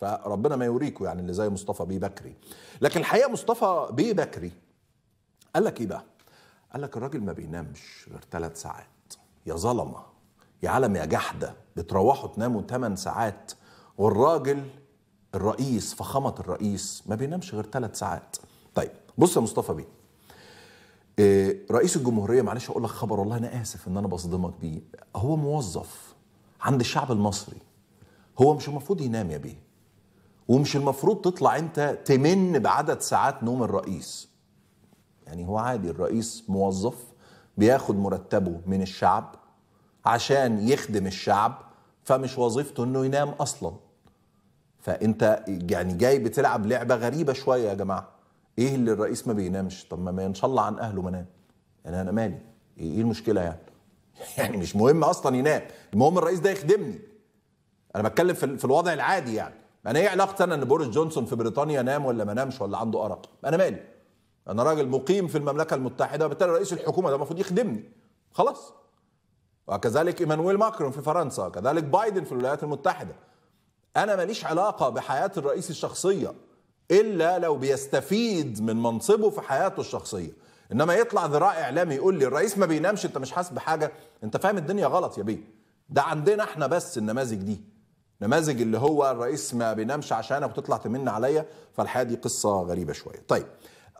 فربنا ما يوريكوا يعني اللي زي مصطفى بيه بكري لكن الحقيقه مصطفى بيه بكري قال لك ايه بقى قال لك الراجل ما بينامش غير ثلاث ساعات يا ظلمه يا عالم يا جحده بتروحوا تناموا ثمان ساعات والراجل الرئيس فخامه الرئيس ما بينامش غير ثلاث ساعات طيب بص يا مصطفى بيه آه، رئيس الجمهوريه معلش اقول لك خبر والله انا اسف ان انا بصدمك بيه هو موظف عند الشعب المصري هو مش المفروض ينام يا بيه ومش المفروض تطلع انت تمن بعدد ساعات نوم الرئيس يعني هو عادي الرئيس موظف بياخد مرتبه من الشعب عشان يخدم الشعب فمش وظيفته انه ينام اصلا فانت يعني جاي بتلعب لعبه غريبه شويه يا جماعه ايه اللي الرئيس ما بينامش طب ما ان شاء الله عن اهله منام يعني انا مالي ايه, إيه المشكله يعني يعني مش مهم اصلا ينام المهم الرئيس ده يخدمني انا بتكلم في الوضع العادي يعني انا يعني ايه علاقتي انا ان بوريس جونسون في بريطانيا نام ولا ما نامش ولا عنده ارق انا مالي انا راجل مقيم في المملكه المتحده وبالتالي رئيس الحكومه ده المفروض يخدمني خلاص وكذلك ايمانويل ماكرون في فرنسا كذلك بايدن في الولايات المتحده انا ماليش علاقه بحياه الرئيس الشخصيه الا لو بيستفيد من منصبه في حياته الشخصيه انما يطلع ذراع اعلامي يقول لي الرئيس ما بينامش انت مش حاسس بحاجه انت فاهم الدنيا غلط يا بيه ده عندنا احنا بس النماذج دي نماذج اللي هو الرئيس ما بينامش عشانك وتطلع تمن عليا فالحياه دي قصه غريبه شويه طيب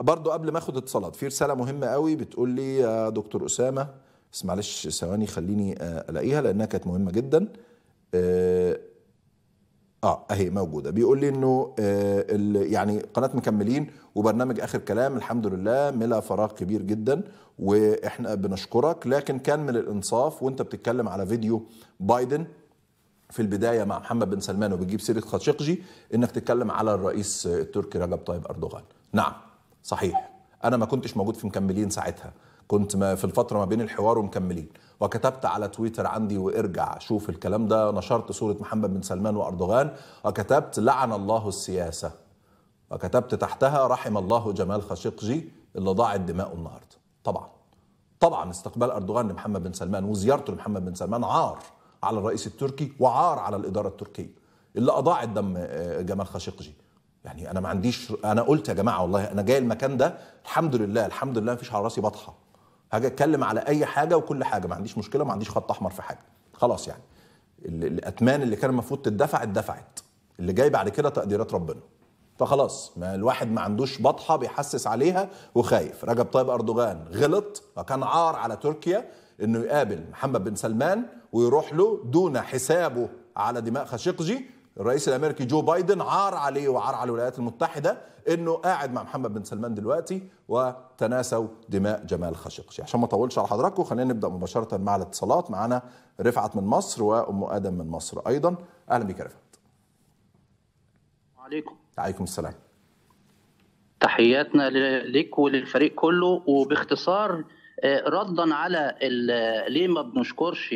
برضو قبل ما اخد اتصالات في رساله مهمه قوي بتقول لي يا آه، دكتور اسامه بس معلش ثواني خليني آه، الاقيها لانها كانت مهمه جدا آه،, اه اهي موجوده بيقول لي انه آه يعني قناه مكملين وبرنامج اخر كلام الحمد لله ملا فراغ كبير جدا واحنا بنشكرك لكن كان من الانصاف وانت بتتكلم على فيديو بايدن في البدايه مع محمد بن سلمان وبتجيب سيره خاشقجي انك تتكلم على الرئيس التركي رجب طيب اردوغان نعم صحيح انا ما كنتش موجود في مكملين ساعتها كنت ما في الفتره ما بين الحوار ومكملين وكتبت على تويتر عندي وارجع شوف الكلام ده نشرت صوره محمد بن سلمان واردوغان وكتبت لعن الله السياسه وكتبت تحتها رحم الله جمال خاشقجي اللي ضاعت دماؤه النهارده طبعا طبعا استقبال اردوغان لمحمد بن سلمان وزيارته لمحمد بن سلمان عار على الرئيس التركي وعار على الاداره التركيه اللي اضاعت دم آه، جمال خاشقجي يعني انا ما عنديش انا قلت يا جماعه والله انا جاي المكان ده الحمد لله الحمد لله ما فيش على راسي بطحه هاجي اتكلم على اي حاجه وكل حاجه ما عنديش مشكله ما عنديش خط احمر في حاجه خلاص يعني الاتمان اللي كان المفروض تدفع اتدفعت اللي جاي بعد كده تقديرات ربنا فخلاص ما الواحد ما عندوش بطحه بيحسس عليها وخايف رجب طيب اردوغان غلط وكان عار على تركيا انه يقابل محمد بن سلمان ويروح له دون حسابه على دماء خاشقجي الرئيس الامريكي جو بايدن عار عليه وعار على الولايات المتحده انه قاعد مع محمد بن سلمان دلوقتي وتناسوا دماء جمال خاشقجي عشان ما اطولش على حضراتكم خلينا نبدا مباشره مع الاتصالات معانا رفعت من مصر وام ادم من مصر ايضا اهلا بك رفعت عليكم عليكم السلام تحياتنا لك وللفريق كله وباختصار آه، ردا على ليه ما بنشكرش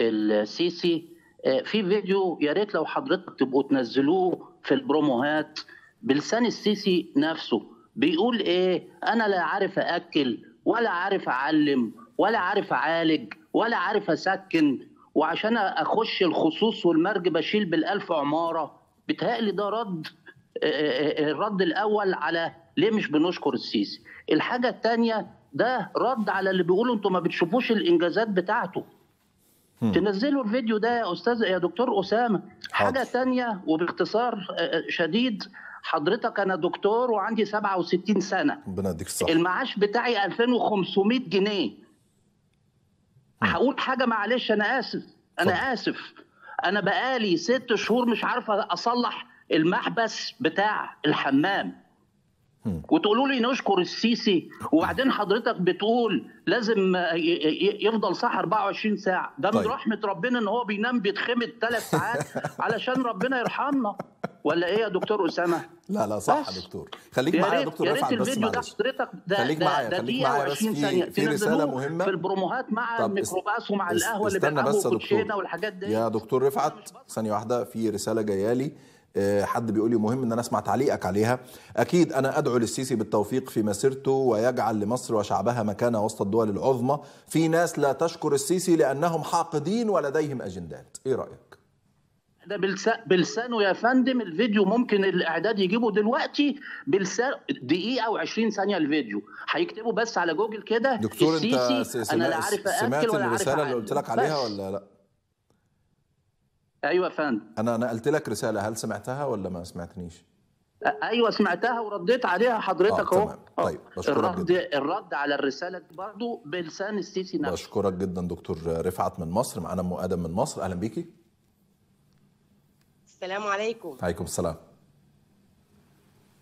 السيسي آه، في فيديو يا ريت لو حضرتك تبقوا تنزلوه في البروموهات بلسان السيسي نفسه بيقول ايه انا لا عارف اكل ولا عارف اعلم ولا عارف اعالج ولا عارف اسكن وعشان اخش الخصوص والمرج بشيل بالالف عماره بتهيألي ده رد آه، آه، الرد الاول على ليه مش بنشكر السيسي الحاجه الثانيه ده رد على اللي بيقولوا انتوا ما بتشوفوش الانجازات بتاعته تنزلوا الفيديو ده يا استاذ يا دكتور اسامه حاجه تانية وباختصار آه، آه، شديد حضرتك انا دكتور وعندي 67 سنه ربنا يديك الصحه المعاش بتاعي 2500 جنيه هقول حاجه معلش انا اسف انا صح. اسف انا بقالي ست شهور مش عارفه اصلح المحبس بتاع الحمام وتقولوا لي نشكر السيسي وبعدين حضرتك بتقول لازم يفضل صح 24 ساعه ده من طيب. رحمه ربنا ان هو بينام بيتخمد ثلاث ساعات علشان ربنا يرحمنا ولا ايه يا دكتور اسامه لا لا صح يا دكتور خليك معايا يا دكتور رفعت بس الفيديو ده حضرتك ده خليك معايا خليك معايا بس في, في رساله مهمه في البروموهات مع الميكروباص ومع القهوه اللي بيلعبوا والحاجات دي يا دكتور رفعت ثانيه واحده في رساله جايه لي آه، حد بيقول لي مهم ان انا اسمع تعليقك عليها اكيد انا ادعو للسيسي بالتوفيق في مسيرته ويجعل لمصر وشعبها مكانه وسط الدول العظمى في ناس لا تشكر السيسي لانهم حاقدين ولديهم اجندات ايه رايك ده بلسانه يا فندم الفيديو ممكن الاعداد يجيبه دلوقتي بلسان دقيقه و20 ثانيه الفيديو هيكتبوا بس على جوجل كده دكتور السيسي انت سمعت انا لا عارف الرساله اللي قلت لك عليها ولا لا ايوه فندم انا نقلت لك رساله هل سمعتها ولا ما سمعتنيش؟ ايوه سمعتها ورديت عليها حضرتك آه، اهو طيب، آه، طيب بشكرك الرد جدا. الرد على الرساله دي برضه بلسان السيسي نفسه بشكرك جدا دكتور رفعت من مصر معانا ام ادم من مصر اهلا بيكي السلام عليكم عليكم السلام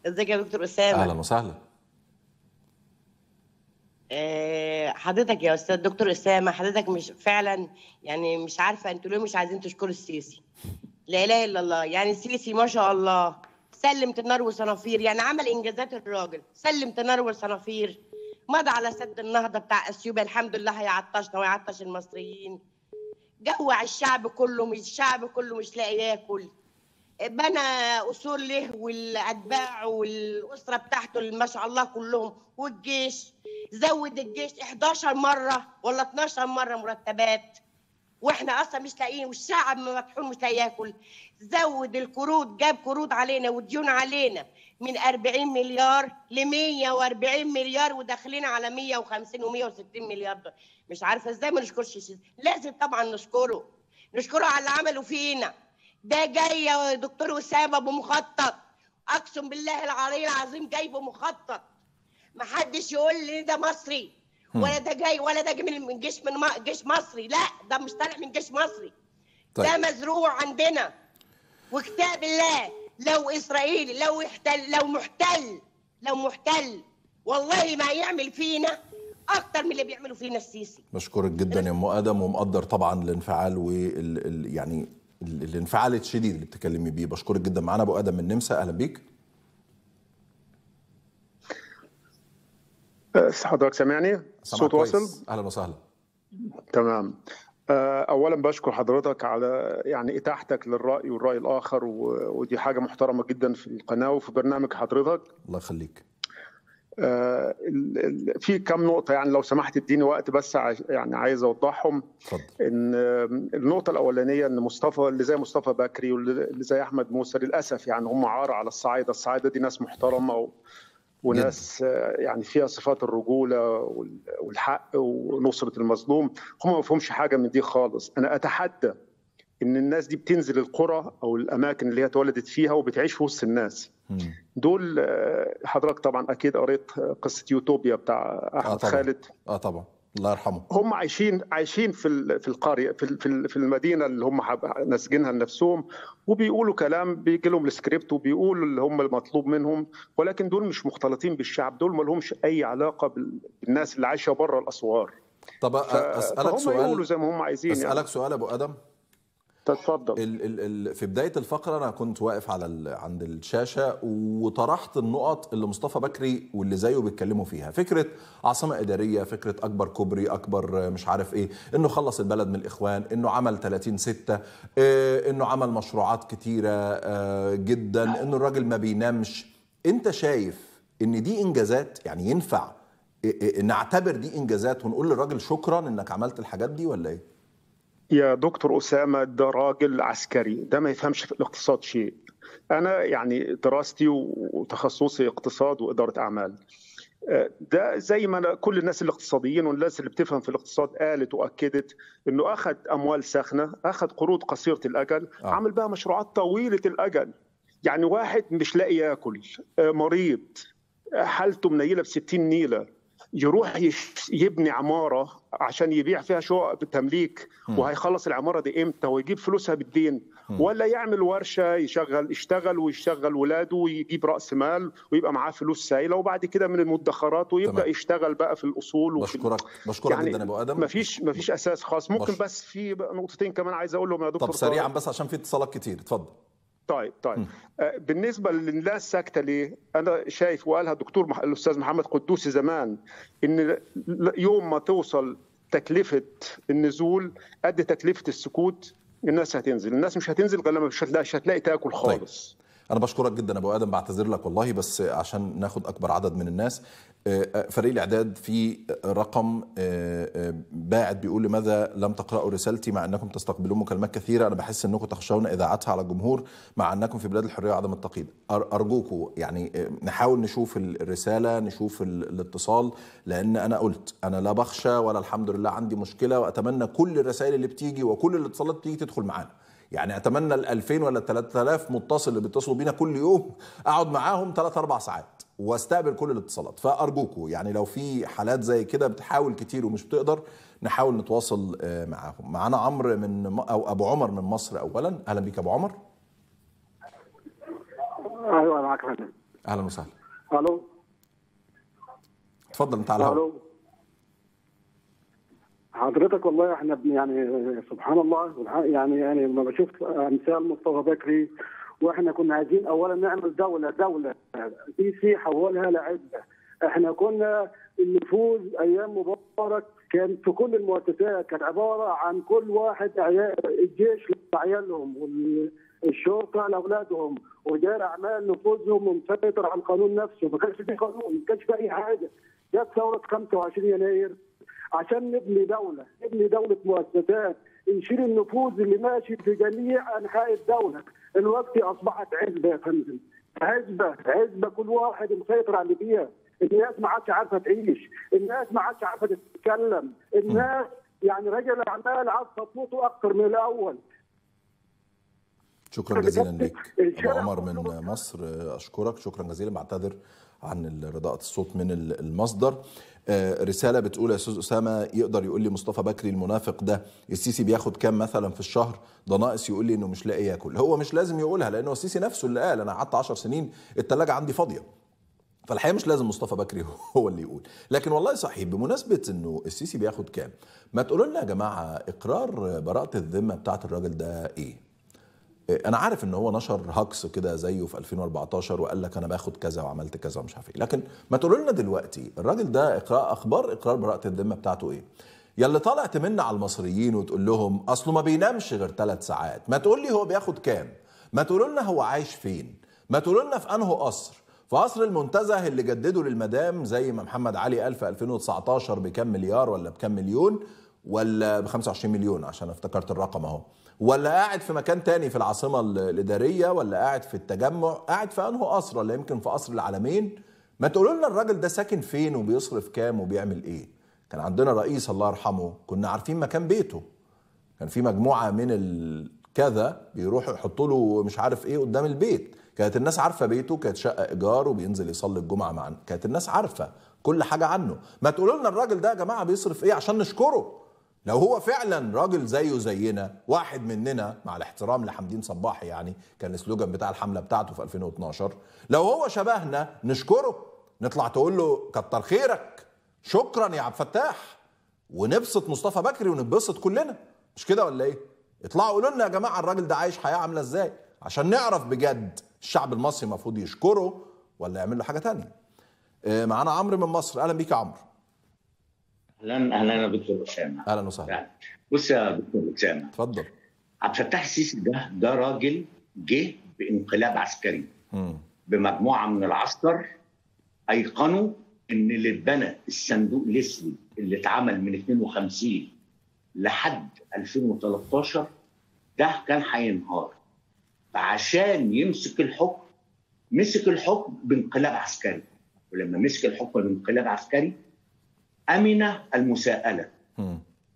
ازيك يا دكتور اسامه اهلا وسهلا آه، حضرتك يا استاذ دكتور اسامه حضرتك مش فعلا يعني مش عارفه انتوا ليه مش عايزين تشكروا السيسي لا اله الا الله يعني السيسي ما شاء الله سلم تنار وصنافير يعني عمل انجازات الراجل سلم تنار وصنافير مضى على سد النهضه بتاع اثيوبيا الحمد لله هيعطشنا ويعطش المصريين جوع الشعب كله مش الشعب كله مش لاقي ياكل بنى اصول له والأتباع والأسرة بتاعته اللي ما شاء الله كلهم والجيش زود الجيش 11 مرة ولا 12 مرة مرتبات واحنا اصلا مش لاقيين والشعب مطحون مش لاقي ياكل زود القروض جاب قروض علينا وديون علينا من 40 مليار ل 140 مليار وداخلين على 150 و160 مليار دول مش عارفه ازاي ما نشكرش لازم طبعا نشكره نشكره على اللي عمله فينا ده جاي يا دكتور اسامه بمخطط اقسم بالله العلي العظيم جاي بمخطط محدش يقول لي ده مصري ولا ده جاي ولا ده جاي من جيش من جيش مصري لا ده مش طالع من جيش مصري طيب. ده مزروع عندنا وكتاب الله لو اسرائيل لو احتل لو محتل لو محتل والله ما يعمل فينا اكتر من اللي بيعملوا فينا السيسي بشكرك جدا يا ام ادم ومقدر طبعا الانفعال وال يعني الانفعال الشديد اللي بتكلمي بيه بشكرك جدا معانا ابو ادم من النمسا اهلا بيك أه، حضرتك سامعني؟ صوت واصل؟ اهلا وسهلا تمام أه، اولا بشكر حضرتك على يعني اتاحتك للراي والراي الاخر ودي حاجه محترمه جدا في القناه وفي برنامج حضرتك الله يخليك آه، في كم نقطة يعني لو سمحت اديني وقت بس يعني عايز أوضحهم إن النقطة الأولانية إن مصطفى اللي زي مصطفى بكري واللي زي أحمد موسى للأسف يعني هم عار على الصعايدة، الصعايدة دي ناس محترمة وناس آه، يعني فيها صفات الرجولة والحق ونصرة المظلوم، هم ما فيهمش حاجة من دي خالص، أنا أتحدى ان الناس دي بتنزل القرى او الاماكن اللي هي اتولدت فيها وبتعيش في وسط الناس دول آه، حضرتك طبعا اكيد قريت قصه يوتوبيا بتاع احمد آه طبعًا. خالد اه طبعا الله يرحمه هم عايشين عايشين في في القريه في في المدينه اللي هم ناسجينها لنفسهم وبيقولوا كلام بيجي لهم السكريبت وبيقولوا اللي هم المطلوب منهم ولكن دول مش مختلطين بالشعب دول ما لهمش اي علاقه بالناس اللي عايشه بره الاسوار طب اسالك سؤال يقولوا زي ما هم عايزين اسالك يعني. سؤال ابو ادم تتفضل ال ال ال في بدايه الفقره انا كنت واقف على ال عند الشاشه وطرحت النقط اللي مصطفى بكري واللي زيه بيتكلموا فيها فكره عاصمه اداريه فكره اكبر كوبري اكبر مش عارف ايه انه خلص البلد من الاخوان انه عمل 30 6 إيه انه عمل مشروعات كتيره آه جدا انه الراجل ما بينامش انت شايف ان دي انجازات يعني ينفع إيه إيه نعتبر دي انجازات ونقول للراجل شكرا انك عملت الحاجات دي ولا ايه يا دكتور أسامة ده راجل عسكري ده ما يفهمش في الاقتصاد شيء أنا يعني دراستي وتخصصي اقتصاد وإدارة أعمال آه، ده زي ما كل الناس الاقتصاديين والناس اللي بتفهم في الاقتصاد قالت واكدت انه اخذ اموال ساخنه، اخذ قروض قصيره الاجل، آه. عمل بها مشروعات طويله الاجل. يعني واحد مش لاقي ياكل، آه، مريض، آه، حالته منيله ب 60 نيله، يروح يبني عماره عشان يبيع فيها شقق بتمليك وهيخلص العماره دي امتى ويجيب فلوسها بالدين ولا يعمل ورشه يشغل يشتغل ويشتغل ولاده ويجيب راس مال ويبقى معاه فلوس سائله وبعد كده من المدخرات ويبدا تمام. يشتغل بقى في الاصول وفي بشكرك بشكرك يعني جدا يا ابو ادم مفيش مفيش اساس خاص ممكن بش... بس في نقطتين كمان عايز اقولهم يا دكتور طب سريعا بس عشان في اتصالات كتير اتفضل طيب طيب آه، بالنسبه للناس ساكته ليه؟ انا شايف وقالها الدكتور مح... الاستاذ محمد قدوسي زمان ان يوم ما توصل تكلفه النزول قد تكلفه السكوت الناس هتنزل، الناس مش هتنزل غير لما مش هتلاقي مش هتلاقي تاكل طيب. خالص. طيب. انا بشكرك جدا ابو ادم بعتذر لك والله بس عشان ناخد اكبر عدد من الناس آه، آه، فريق الاعداد في رقم آه، باعت بيقول لماذا لم تقرأوا رسالتي مع انكم تستقبلون مكالمات كثيره انا بحس انكم تخشون اذاعتها على الجمهور مع انكم في بلاد الحريه وعدم التقييد ارجوكم يعني نحاول نشوف الرساله نشوف الاتصال لان انا قلت انا لا بخشى ولا الحمد لله عندي مشكله واتمنى كل الرسائل اللي بتيجي وكل الاتصالات بتيجي تدخل معانا يعني اتمنى ال 2000 ولا 3000 متصل اللي بيتصلوا بينا كل يوم اقعد معاهم 3 4 ساعات واستقبل كل الاتصالات فارجوكم يعني لو في حالات زي كده بتحاول كتير ومش بتقدر نحاول نتواصل آه، معاهم معانا عمرو من او ابو عمر من مصر اولا اهلا بيك ابو عمر ايوه معاك يا اهلا وسهلا الو اتفضل انت على الهواء حضرتك والله احنا يعني سبحان الله يعني يعني لما بشوف امثال مصطفى بكري واحنا كنا عايزين اولا نعمل دوله دوله سي حولها لعده احنا كنا النفوذ ايام مبارك كان في كل المؤسسات كان عباره عن كل واحد الجيش لعيالهم والشرطه لاولادهم ودار اعمال نفوذهم ومسيطر على القانون نفسه ما كانش في قانون ما كانش في اي حاجه جت ثوره 25 يناير عشان نبني دوله نبني دوله مؤسسات نشيل النفوذ اللي ماشي في جميع انحاء الدوله الوقت اصبحت عزبه يا فندم عزبه عزبه كل واحد مسيطر على اللي فيها الناس ما عادش عارفه تعيش الناس ما عادش عارفه تتكلم الناس يعني رجل الاعمال عاد صفوته اكثر من الاول شكرا جزيلا لك ابو عمر من مصر اشكرك شكرا جزيلا بعتذر عن رضاءة الصوت من المصدر آه، رساله بتقول يا استاذ اسامه يقدر يقول لي مصطفى بكري المنافق ده السيسي بياخد كام مثلا في الشهر ده ناقص يقول لي انه مش لاقي ياكل هو مش لازم يقولها لانه السيسي نفسه اللي قال انا قعدت 10 سنين الثلاجه عندي فاضيه فالحقيقه مش لازم مصطفى بكري هو اللي يقول لكن والله صحيح بمناسبه انه السيسي بياخد كام ما تقولوا لنا يا جماعه اقرار براءه الذمه بتاعه الراجل ده ايه آه، انا عارف ان هو نشر هاكس كده زيه في 2014 وقال لك انا باخد كذا وعملت كذا ومش عارف ايه لكن ما تقولوا لنا دلوقتي الراجل ده اقراء اخبار اقرار براءه الذمه بتاعته ايه يا اللي طالع تمن على المصريين وتقول لهم اصله ما بينامش غير ثلاث ساعات ما تقول لي هو بياخد كام ما تقولوا لنا هو عايش فين ما تقولوا لنا في انه قصر في قصر المنتزه اللي جدده للمدام زي ما محمد علي قال في 2019 بكام مليار ولا بكام مليون ولا ب 25 مليون عشان افتكرت الرقم اهو ولا قاعد في مكان تاني في العاصمه الاداريه ولا قاعد في التجمع قاعد في انه قصر ولا يمكن في قصر العالمين ما تقولوا لنا الراجل ده ساكن فين وبيصرف كام وبيعمل ايه كان عندنا رئيس الله يرحمه كنا عارفين مكان بيته كان في مجموعه من الكذا بيروحوا يحطوا له مش عارف ايه قدام البيت كانت الناس عارفه بيته كانت شقه ايجار وبينزل يصلي الجمعه معنا كانت الناس عارفه كل حاجه عنه ما تقولوا لنا الراجل ده يا جماعه بيصرف ايه عشان نشكره لو هو فعلا راجل زيه زينا واحد مننا مع الاحترام لحمدين صباحي يعني كان السلوجان بتاع الحمله بتاعته في 2012 لو هو شبهنا نشكره نطلع تقول له كتر خيرك شكرا يا عبد الفتاح ونبسط مصطفى بكري ونبسط كلنا مش كده ولا ايه اطلعوا قولوا لنا يا جماعه الراجل ده عايش حياه عامله ازاي عشان نعرف بجد الشعب المصري المفروض يشكره ولا يعمل له حاجه تانية آه، معانا عمرو من مصر اهلا بيك يا عمرو اهلا اهلا يا دكتور اسامه اهلا وسهلا يعني بص يا دكتور اسامه اتفضل عبد الفتاح السيسي ده ده راجل جه بانقلاب عسكري م. بمجموعه من العسكر ايقنوا ان اللي اتبنى الصندوق الاسري اللي اتعمل من 52 لحد 2013 ده كان هينهار فعشان يمسك الحكم مسك الحكم بانقلاب عسكري ولما مسك الحكم بانقلاب عسكري أمن المساءلة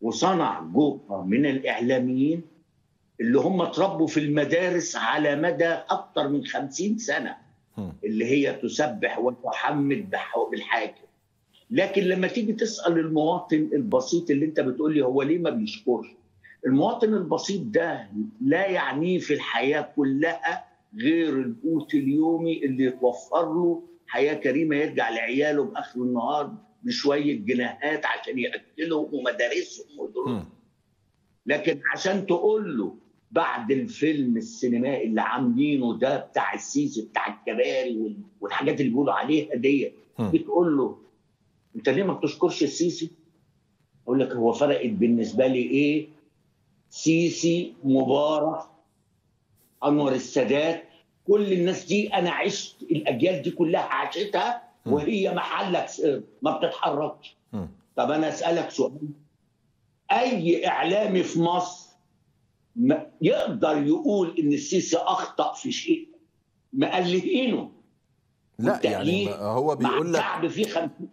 وصنع جوقة من الإعلاميين اللي هم اتربوا في المدارس على مدى أكثر من خمسين سنة اللي هي تسبح وتحمد بالحاجة لكن لما تيجي تسأل المواطن البسيط اللي انت بتقول لي هو ليه ما بيشكرش المواطن البسيط ده لا يعنيه في الحياة كلها غير القوت اليومي اللي يتوفر له حياة كريمة يرجع لعياله بآخر النهار بشويه جناهات عشان ياكلهم ومدارسهم ودروسهم لكن عشان تقول له بعد الفيلم السينمائي اللي عاملينه ده بتاع السيسي بتاع الكباري والحاجات اللي بيقولوا عليها ديت بتقول له انت ليه ما بتشكرش السيسي؟ اقول لك هو فرقت بالنسبه لي ايه؟ سيسي مبارك انور السادات كل الناس دي انا عشت الاجيال دي كلها عاشتها وهي محلك ما بتتحركش طب انا اسالك سؤال اي اعلامي في مصر يقدر يقول ان السيسي اخطا في شيء مقلقينه لا يعني هو بيقول لك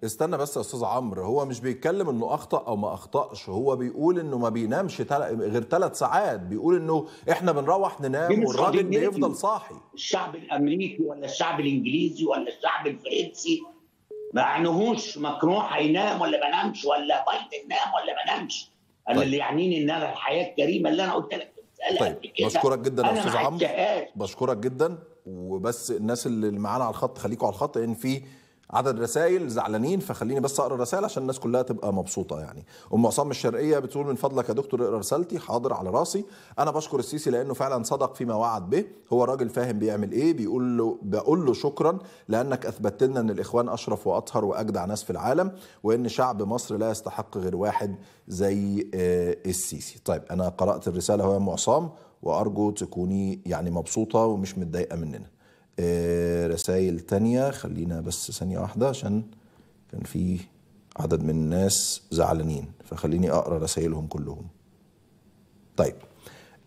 استنى بس يا استاذ عمرو هو مش بيتكلم انه اخطا او ما اخطاش هو بيقول انه ما بينامش تل... غير ثلاث ساعات بيقول انه احنا بنروح ننام والراجل بيفضل صاحي الشعب الامريكي ولا الشعب الانجليزي ولا الشعب الفرنسي ما عينهوش مكروه هينام ولا ما نامش ولا بايدن نام ولا ما نامش انا طيب. اللي يعنيني ان انا الحياه الكريمه اللي انا قلت لك طيب بشكرك جدا يا استاذ عمرو بشكرك جدا وبس الناس اللي معانا على الخط خليكم على الخط لان في عدد رسائل زعلانين فخليني بس اقرا الرسائل عشان الناس كلها تبقى مبسوطه يعني ام عصام الشرقيه بتقول من فضلك يا دكتور اقرا رسالتي حاضر على راسي انا بشكر السيسي لانه فعلا صدق فيما وعد به هو راجل فاهم بيعمل ايه بيقول له بقول له شكرا لانك اثبتت لنا ان الاخوان اشرف واطهر واجدع ناس في العالم وان شعب مصر لا يستحق غير واحد زي آه، السيسي طيب انا قرات الرساله هو ام عصام وأرجو تكوني يعني مبسوطة ومش متضايقة مننا آه، رسائل تانية خلينا بس ثانية واحدة عشان كان في عدد من الناس زعلانين فخليني أقرأ رسائلهم كلهم طيب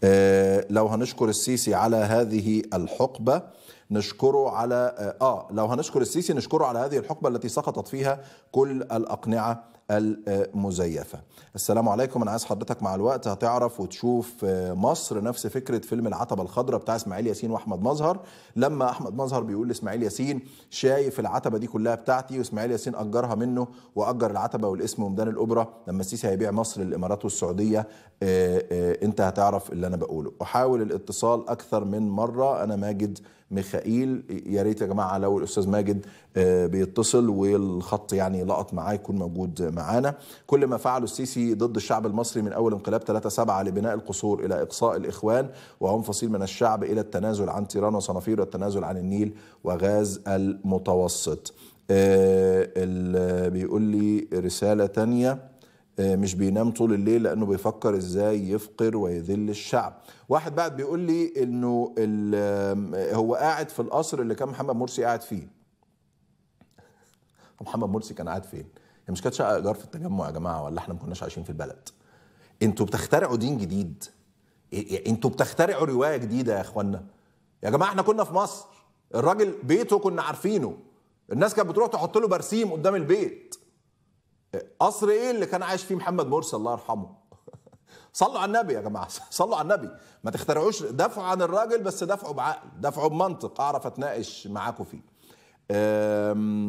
آه، لو هنشكر السيسي على هذه الحقبة نشكره على آه،, آه لو هنشكر السيسي نشكره على هذه الحقبة التي سقطت فيها كل الأقنعة المزيفة السلام عليكم أنا عايز حضرتك مع الوقت هتعرف وتشوف آه، مصر نفس فكرة فيلم العتبة الخضراء بتاع إسماعيل ياسين وأحمد مظهر لما أحمد مظهر بيقول لإسماعيل ياسين شايف العتبة دي كلها بتاعتي وإسماعيل ياسين أجرها منه وأجر العتبة والاسم وميدان الأوبرا لما السيسي هيبيع مصر للإمارات والسعودية آه، آه، أنت هتعرف اللي أنا بقوله أحاول الاتصال أكثر من مرة أنا ماجد ميخائيل يا ريت يا جماعه لو الاستاذ ماجد آه، بيتصل والخط يعني لقط معاه يكون موجود معانا كل ما فعله السيسي ضد الشعب المصري من اول انقلاب 3 7 لبناء القصور الى اقصاء الاخوان وهم فصيل من الشعب الى التنازل عن تيران وصنافير والتنازل عن النيل وغاز المتوسط آه، بيقول لي رساله ثانيه آه، مش بينام طول الليل لانه بيفكر ازاي يفقر ويذل الشعب واحد بعد بيقول لي انه هو قاعد في القصر اللي كان محمد مرسي قاعد فيه محمد مرسي كان قاعد فين هي مش كانت شقه ايجار في التجمع يا جماعه ولا احنا ما كناش عايشين في البلد انتوا بتخترعوا دين جديد إيه، إيه، انتوا بتخترعوا روايه جديده يا اخوانا يا جماعه احنا كنا في مصر الراجل بيته كنا عارفينه الناس كانت بتروح تحط له برسيم قدام البيت قصر ايه اللي كان عايش فيه محمد مرسي الله يرحمه صلوا على النبي يا جماعه صلوا على النبي ما تخترعوش دافعوا عن الراجل بس دافعوا بعقل دافعوا بمنطق اعرف اتناقش معاكم فيه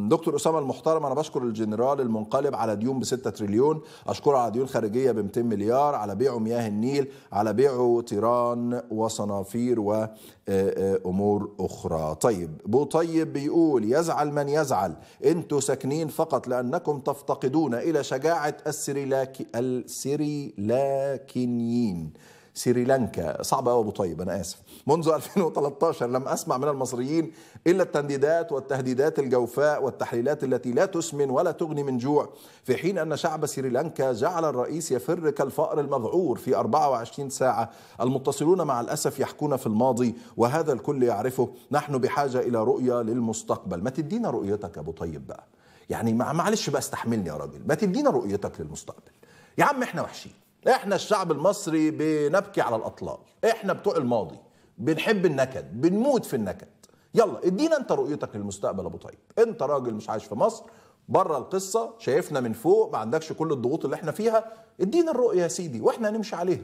دكتور اسامه المحترم انا بشكر الجنرال المنقلب على ديون ب 6 تريليون اشكره على ديون خارجيه ب 200 مليار على بيعه مياه النيل على بيعه تيران وصنافير وامور اخرى طيب بو طيب بيقول يزعل من يزعل انتوا ساكنين فقط لانكم تفتقدون الى شجاعه السريلاكي السريلاكينيين سريلانكا صعب قوي ابو طيب انا اسف منذ 2013 لم اسمع من المصريين الا التنديدات والتهديدات الجوفاء والتحليلات التي لا تسمن ولا تغني من جوع في حين ان شعب سريلانكا جعل الرئيس يفر كالفأر المذعور في 24 ساعه المتصلون مع الاسف يحكون في الماضي وهذا الكل يعرفه نحن بحاجه الى رؤيه للمستقبل ما تدينا رؤيتك ابو طيب بقى يعني معلش بقى استحملني يا راجل ما تدينا رؤيتك للمستقبل يا عم احنا وحشين احنا الشعب المصري بنبكي على الاطلال احنا بتوع الماضي بنحب النكد بنموت في النكد يلا ادينا انت رؤيتك للمستقبل ابو طيب انت راجل مش عايش في مصر بره القصه شايفنا من فوق ما عندكش كل الضغوط اللي احنا فيها ادينا الرؤيه يا سيدي واحنا هنمشي عليها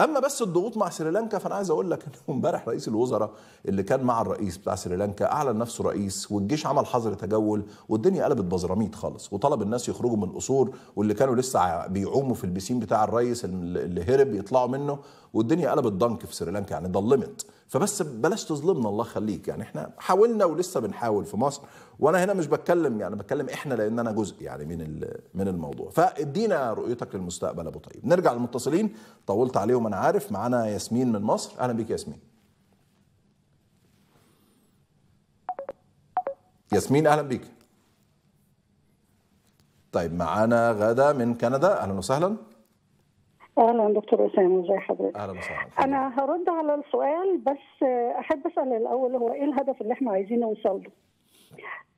اما بس الضغوط مع سريلانكا فانا عايز اقول لك انه امبارح رئيس الوزراء اللي كان مع الرئيس بتاع سريلانكا اعلن نفسه رئيس والجيش عمل حظر تجول والدنيا قلبت بزراميط خالص وطلب الناس يخرجوا من القصور واللي كانوا لسه بيعوموا في البسين بتاع الرئيس اللي هرب يطلعوا منه والدنيا قلبت ضنك في سريلانكا يعني ضلمت فبس بلاش تظلمنا الله خليك يعني احنا حاولنا ولسه بنحاول في مصر وانا هنا مش بتكلم يعني بتكلم احنا لان انا جزء يعني من من الموضوع فادينا رؤيتك للمستقبل ابو طيب نرجع للمتصلين طولت عليهم وانا عارف معانا ياسمين من مصر اهلا بيك ياسمين ياسمين اهلا بيك طيب معانا غدا من كندا اهلا وسهلا اهلا دكتور اسامه ازي حضرتك اهلا وسهلا انا هرد على السؤال بس احب اسال الاول هو ايه الهدف اللي احنا عايزين نوصل له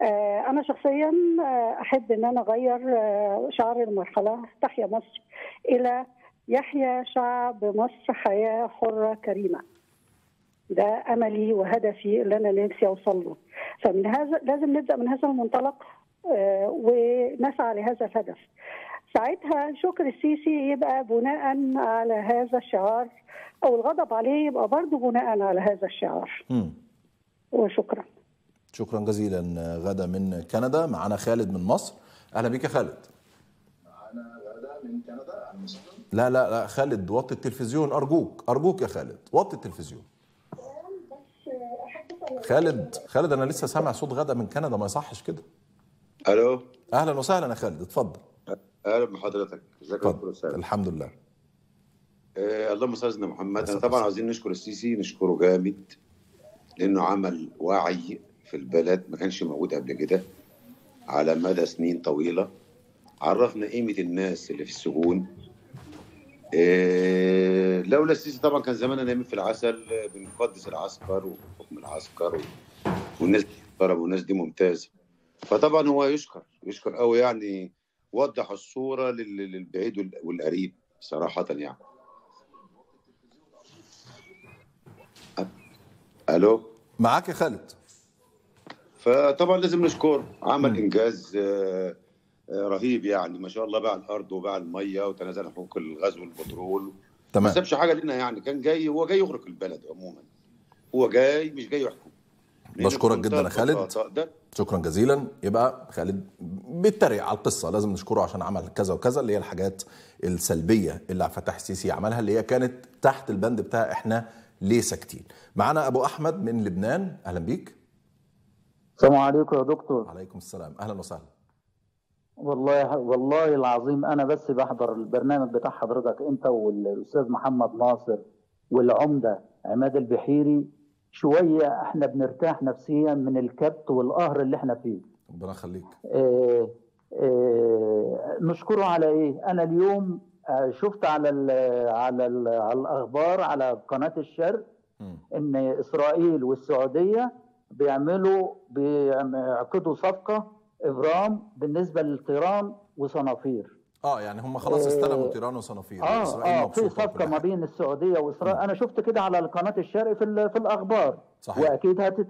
آه، انا شخصيا آه، احب ان انا اغير آه، شعر المرحله تحيا مصر الى يحيا شعب مصر حياه حره كريمه ده املي وهدفي اللي انا نفسي اوصل له فمن هذا لازم نبدا من هذا المنطلق آه، ونسعى لهذا الهدف ساعتها شكر السيسي يبقى بناء على هذا الشعار او الغضب عليه يبقى برضه بناء على هذا الشعار وشكرا شكرا جزيلا غدا من كندا معنا خالد من مصر اهلا بيك يا خالد معنا غدا من كندا لا لا لا خالد وطي التلفزيون ارجوك ارجوك يا خالد وطي التلفزيون خالد خالد انا لسه سامع صوت غدا من كندا ما يصحش كده الو اهلا وسهلا يا خالد اتفضل اهلا بحضرتك ازيك يا الحمد لله آه اللهم صل على محمد انا طبعا عايزين نشكر السيسي نشكره جامد لانه عمل وعي في البلد ما كانش موجود قبل كده على مدى سنين طويله عرفنا قيمه الناس اللي في السجون آه، لولا السيسي طبعا كان زماننا نايمين في العسل آه، بنقدس العسكر وحكم العسكر والناس دي والناس دي ممتازه فطبعا هو يشكر يشكر قوي يعني وضح الصوره للبعيد والقريب صراحه يعني الو معاك يا خالد فطبعا لازم نشكره عمل انجاز آه آه، رهيب يعني ما شاء الله باع الارض وباع الميه وتنازل حقوق الغاز والبترول تمام ما سابش حاجه لنا يعني كان جاي هو جاي يغرق البلد عموما هو جاي مش جاي يحكم بشكرك جدا يا خالد آه، شكرا جزيلا يبقى خالد بيتريق على القصه لازم نشكره عشان عمل كذا وكذا اللي هي الحاجات السلبيه اللي فتح السيسي عملها اللي هي كانت تحت البند بتاع احنا ليه ساكتين معانا ابو احمد من لبنان اهلا بيك السلام عليكم يا دكتور عليكم السلام اهلا وسهلا والله والله العظيم انا بس بحضر البرنامج بتاع حضرتك انت والاستاذ محمد ناصر والعمده عماد البحيري شويه احنا بنرتاح نفسيا من الكبت والقهر اللي احنا فيه ربنا يخليك آه، آه، نشكره على ايه انا اليوم آه، شفت على ال على ال على الاخبار على قناه الشرق ان اسرائيل والسعوديه بيعملوا بيعقدوا صفقه ابرام بالنسبه للطيران وصنافير اه يعني هم خلاص آه، استلموا طيران وصنافير اه اه في صفقه ما بين السعوديه واسرائيل انا شفت كده على قناه الشرق في في الاخبار صحيح. واكيد هت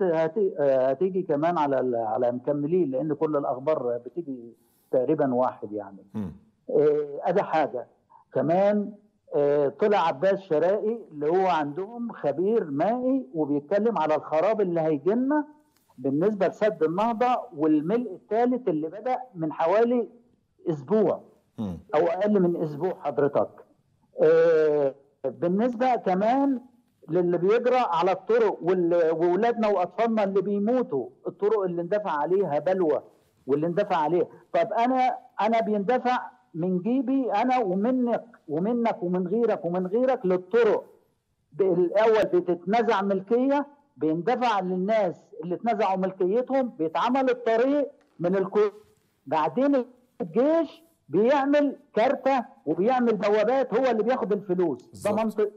هتيجي كمان على على مكملين لان كل الاخبار بتيجي تقريبا واحد يعني م. آه ادي حاجه كمان آه طلع عباس شرائي اللي هو عندهم خبير مائي وبيتكلم على الخراب اللي هيجي لنا بالنسبه لسد النهضه والملء الثالث اللي بدا من حوالي اسبوع او اقل من اسبوع حضرتك آه، بالنسبه كمان للي بيجرى على الطرق وولادنا واطفالنا اللي بيموتوا الطرق اللي اندفع عليها بلوى واللي اندفع عليها طب انا انا بيندفع من جيبي انا ومنك ومنك ومن غيرك ومن غيرك للطرق الاول بتتنزع ملكيه بيندفع للناس اللي اتنزعوا ملكيتهم بيتعمل الطريق من الكويت بعدين الجيش بيعمل كارتة وبيعمل بوابات هو اللي بياخد الفلوس ده منطق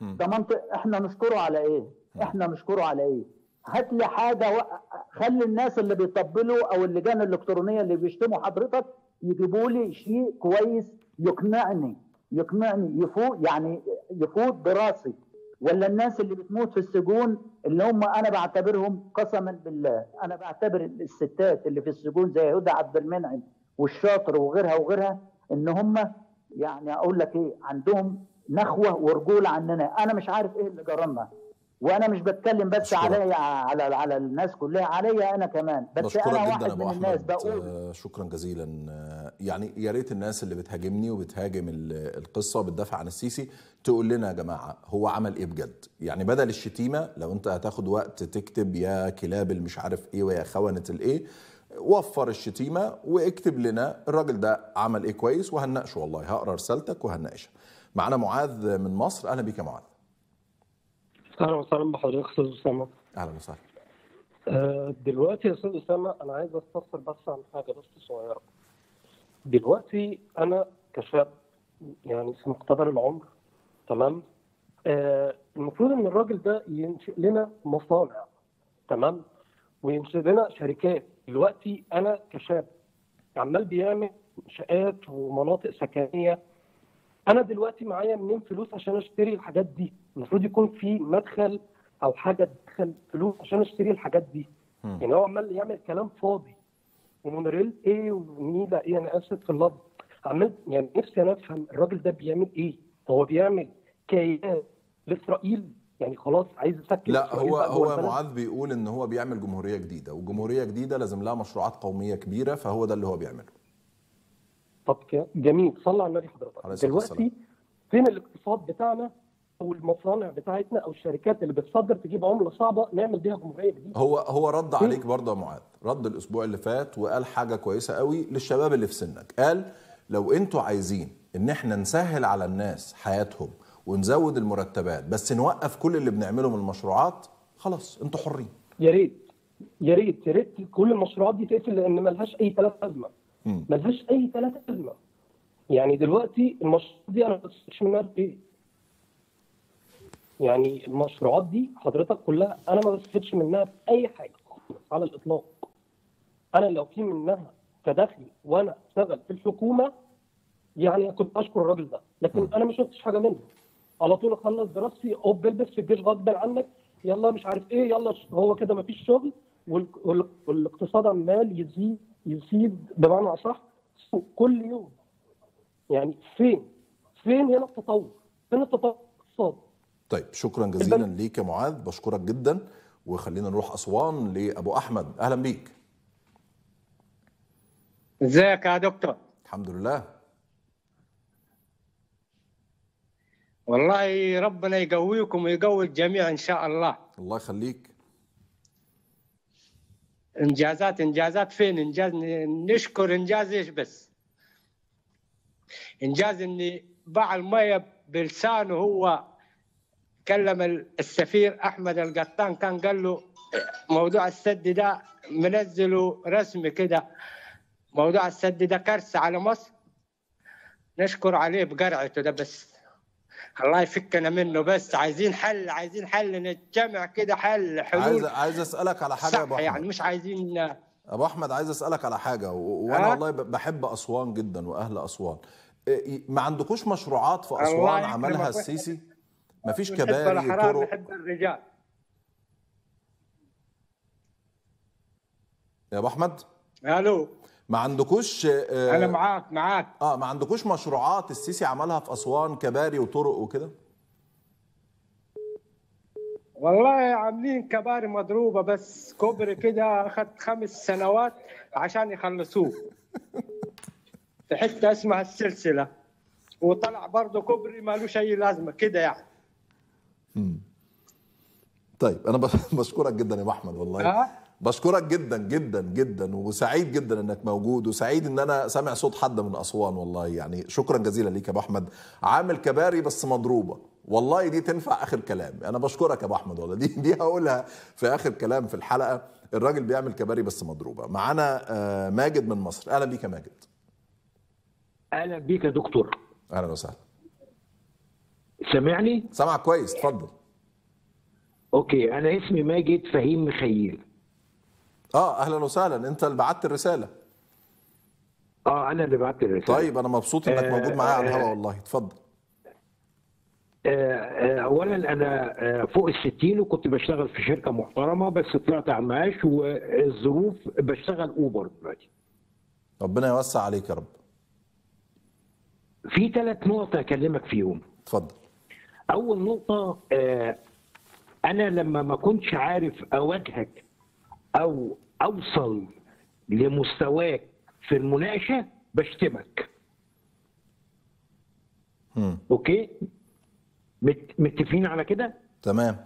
ده منطق احنا نشكره على ايه احنا نشكره على ايه هات لي حاجه و... خلي الناس اللي بيطبلوا او اللجان الالكترونيه اللي بيشتموا حضرتك يجيبوا لي شيء كويس يقنعني يقنعني يفوق يعني يفوت براسي ولا الناس اللي بتموت في السجون اللي هم انا بعتبرهم قسما بالله انا بعتبر الستات اللي في السجون زي هدى عبد المنعم والشاطر وغيرها وغيرها ان هم يعني اقول لك ايه عندهم نخوه ورجوله عننا انا مش عارف ايه اللي جرى وانا مش بتكلم بس عليا علي على على الناس كلها عليا انا كمان بس انا واحد من الناس بقول آه، شكرا جزيلا آه، يعني يا ريت الناس اللي بتهاجمني وبتهاجم القصه وبتدافع عن السيسي تقول لنا يا جماعه هو عمل ايه بجد يعني بدل الشتيمه لو انت هتاخد وقت تكتب يا كلاب اللي مش عارف ايه ويا خونه الايه وفر الشتيمه واكتب لنا الراجل ده عمل ايه كويس وهنناقشه والله هقرا رسالتك وهنناقشها معانا معاذ من مصر اهلا بيك يا معاذ اهلا وسهلا بحضرتك استاذ اسامه اهلا وسهلا آه، دلوقتي يا استاذ اسامه انا عايز استفسر بس عن حاجه بس صغيره دلوقتي انا كشاب يعني في مقتبل العمر تمام آه المفروض ان الراجل ده ينشئ لنا مصانع تمام وينشئ لنا شركات دلوقتي انا كشاب عمال بيعمل منشآت ومناطق سكنيه انا دلوقتي معايا منين فلوس عشان اشتري الحاجات دي المفروض يكون في مدخل او حاجه تدخل فلوس عشان اشتري الحاجات دي م. يعني هو عمال يعمل كلام فاضي ومونوريل ايه ونيله ايه انا اسف في اللفظ عمال يعني نفسي انا افهم الراجل ده بيعمل ايه هو بيعمل كيان لاسرائيل يعني خلاص عايز يسكت لا هو هو معاذ بيقول ان هو بيعمل جمهوريه جديده وجمهوريه جديده لازم لها مشروعات قوميه كبيره فهو ده اللي هو بيعمله طب جميل صلى على النبي حضرتك دلوقتي فين الاقتصاد بتاعنا او المصانع بتاعتنا او الشركات اللي بتصدر تجيب عمله صعبه نعمل بيها جمهوريه جديده هو هو رد عليك برضه يا معاذ رد الاسبوع اللي فات وقال حاجه كويسه قوي للشباب اللي في سنك قال لو انتوا عايزين ان احنا نسهل على الناس حياتهم ونزود المرتبات بس نوقف كل اللي بنعمله من المشروعات خلاص انتوا حرين يا ريت يا ريت يا ريت كل المشروعات دي تقفل لان ملهاش اي ثلاث ازمه ملهاش اي ثلاث ازمه يعني دلوقتي المشروع دي انا ما منها ايه يعني المشروعات دي حضرتك كلها انا ما بستفدش منها باي حاجه على الاطلاق انا لو في منها كدخل وانا اشتغل في الحكومه يعني كنت اشكر الراجل ده لكن انا ما شفتش حاجه منه على طول اخلص دراستي او بلبس في الجيش غصب عنك يلا مش عارف ايه يلا هو كده ما فيش شغل والاقتصاد عمال يزيد يزيد بمعنى اصح كل يوم يعني فين فين هنا التطور فين التطور الاقتصاد طيب شكرا جزيلا البلد. ليك يا معاذ بشكرك جدا وخلينا نروح اسوان لابو احمد اهلا بيك ازيك يا دكتور الحمد لله والله ربنا يقويكم ويقوي الجميع ان شاء الله الله يخليك انجازات انجازات فين انجاز نشكر انجاز ايش بس انجاز اني باع الميه بلسانه هو كلم السفير احمد القطان كان قال له موضوع السد ده منزله رسمي كده موضوع السد ده كارثه على مصر نشكر عليه بقرعته ده بس الله يفكنا منه بس عايزين حل عايزين حل نتجمع كده حل حلول عايز عايز اسالك على حاجه صح يا يعني مش عايزين ابو احمد عايز اسالك على حاجه وانا أه؟ والله بحب اسوان جدا واهل اسوان إيه، إيه، ما عندكوش مشروعات في اسوان عملها السيسي؟ مفيش كباري طرق نحب الرجال يا ابو احمد الو ما عندكوش آه انا معاك معاك اه ما عندكوش مشروعات السيسي عملها في اسوان كباري وطرق وكده والله عاملين كباري مضروبه بس كوبري كده اخذ خمس سنوات عشان يخلصوه في حته اسمها السلسله وطلع برضه كوبري مالوش اي لازمه كده يعني طيب انا بشكرك جدا يا احمد والله أه؟ بشكرك جدا جدا جدا وسعيد جدا انك موجود وسعيد ان انا سامع صوت حد من اسوان والله يعني شكرا جزيلا ليك يا ابو احمد عامل كباري بس مضروبه والله دي تنفع اخر كلام انا بشكرك يا ابو احمد والله دي دي هقولها في اخر كلام في الحلقه الراجل بيعمل كباري بس مضروبه معانا آه، ماجد من مصر اهلا بيك يا ماجد اهلا بيك يا دكتور اهلا وسهلا سامعني؟ سامعك كويس اتفضل اوكي انا اسمي ماجد فهيم مخيل اه اهلا وسهلا انت اللي بعت الرساله اه انا اللي بعت الرساله طيب انا مبسوط انك آه موجود معايا آه على الهواء آه، والله اتفضل آه، آه، اولا انا فوق الستين وكنت بشتغل في شركه محترمه بس طلعت على المعاش والظروف بشتغل اوبر دلوقتي ربنا يوسع عليك يا رب في ثلاث نقط اكلمك فيهم اتفضل اول نقطه آه، انا لما ما كنتش عارف اواجهك او اوصل لمستواك في المناقشه بشتمك م. اوكي متفقين على كده تمام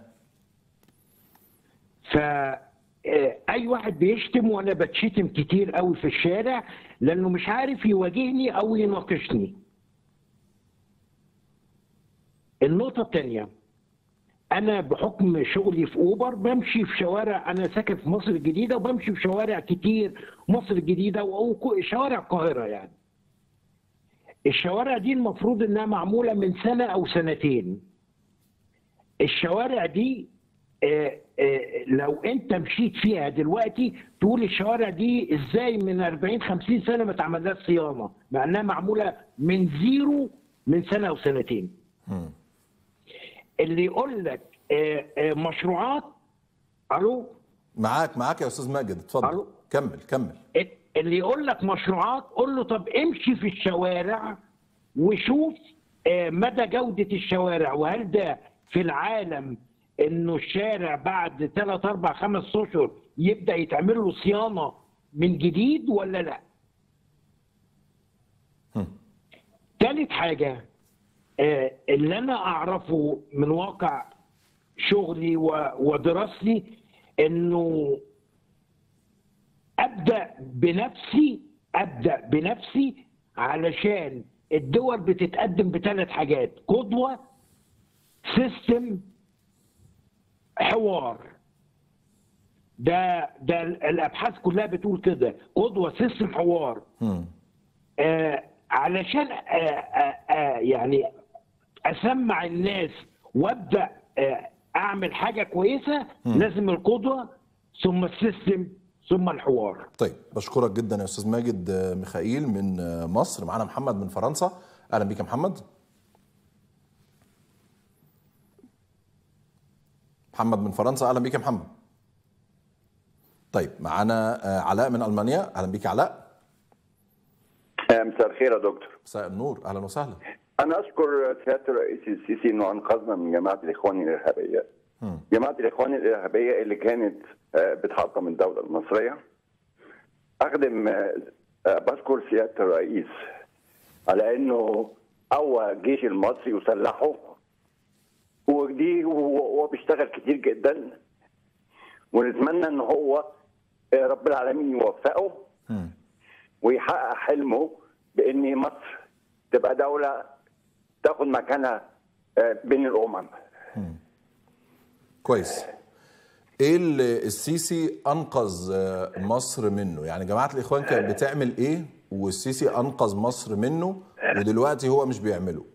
ف آه، اي واحد بيشتم وانا بتشتم كتير قوي في الشارع لانه مش عارف يواجهني او يناقشني النقطة الثانية أنا بحكم شغلي في أوبر بمشي في شوارع أنا ساكن في مصر الجديدة وبمشي في شوارع كتير مصر الجديدة وشوارع القاهرة يعني. الشوارع دي المفروض إنها معمولة من سنة أو سنتين. الشوارع دي آه، آه، لو انت مشيت فيها دلوقتي تقول الشوارع دي ازاي من 40 50 سنه ما اتعملهاش صيانه مع انها معموله من زيرو من سنه او سنتين. اللي يقول لك آه، آه، مشروعات الو معاك معاك يا استاذ ماجد اتفضل كمل كمل إيه، اللي يقول لك مشروعات قول له طب امشي في الشوارع وشوف آه، مدى جوده الشوارع وهل ده في العالم انه الشارع بعد ثلاث اربع خمس اشهر يبدا يتعمل له صيانه من جديد ولا لا؟ ثالث حاجه آه، اللي انا اعرفه من واقع شغلي ودراستي انه ابدا بنفسي ابدا بنفسي علشان الدول بتتقدم بثلاث حاجات قدوه سيستم حوار ده ده الابحاث كلها بتقول كده قدوه سيستم حوار آه علشان آه آه, آه، يعني اسمع الناس وابدا آه، اعمل حاجه كويسه م. لازم القدوه ثم السيستم ثم الحوار طيب بشكرك جدا يا استاذ ماجد آه، ميخائيل من آه، مصر معانا محمد من فرنسا اهلا بيك يا محمد محمد من فرنسا اهلا بيك يا محمد طيب معانا علاء من المانيا اهلا بيك علاء مساء الخير يا دكتور مساء النور اهلا وسهلا انا اشكر سياده الرئيس السيسي انه انقذنا من جماعه الاخوان الارهابيه. جماعه الاخوان الارهابيه اللي كانت آه، بتحطم الدوله المصريه. اخدم آه، بشكر سياده الرئيس على انه قوى الجيش المصري وسلحه ودي وهو بيشتغل كتير جدا ونتمنى ان هو آه، رب العالمين يوفقه ويحقق حلمه بان مصر تبقى دوله تاخد مكانها آه، بين الامم كويس ايه اللي السيسي انقذ آه، مصر منه يعني جماعه الاخوان كانت بتعمل ايه والسيسي انقذ مصر منه ودلوقتي هو مش بيعمله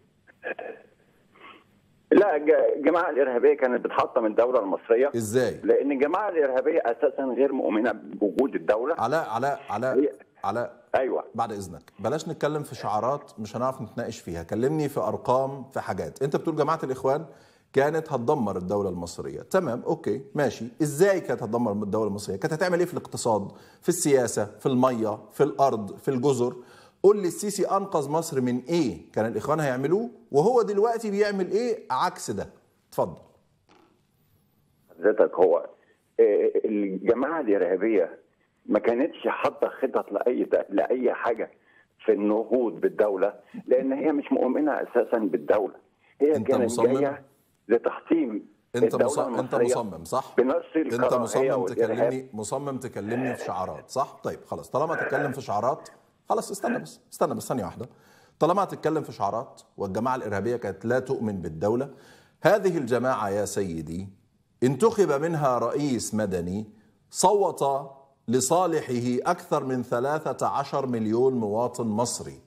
لا الجماعه الارهابيه كانت بتحطم الدوله المصريه ازاي لان الجماعه الارهابيه اساسا غير مؤمنه بوجود الدوله علاء علاء علاء علاء ايوه بعد اذنك بلاش نتكلم في شعارات مش هنعرف نتناقش فيها كلمني في ارقام في حاجات انت بتقول جماعه الاخوان كانت هتدمر الدوله المصريه تمام اوكي ماشي ازاي كانت هتدمر الدوله المصريه كانت هتعمل ايه في الاقتصاد في السياسه في الميه في الارض في الجزر قول لي السيسي انقذ مصر من ايه كان الاخوان هيعملوه وهو دلوقتي بيعمل ايه عكس ده اتفضل حضرتك هو آه، آه، الجماعه الارهابيه ما كانتش حاطه خطط لاي لاي حاجه في النهوض بالدوله لان هي مش مؤمنه اساسا بالدوله هي كانت جايه لتحطيم انت مصمم انت مصمم صح انت مصمم تكلمني مصمم تكلمني في شعارات صح طيب خلاص طالما تتكلم في شعارات خلاص استنى بس استنى بس ثانيه واحده طالما هتتكلم في شعارات والجماعه الارهابيه كانت لا تؤمن بالدوله هذه الجماعه يا سيدي انتخب منها رئيس مدني صوت لصالحه أكثر من 13 مليون مواطن مصري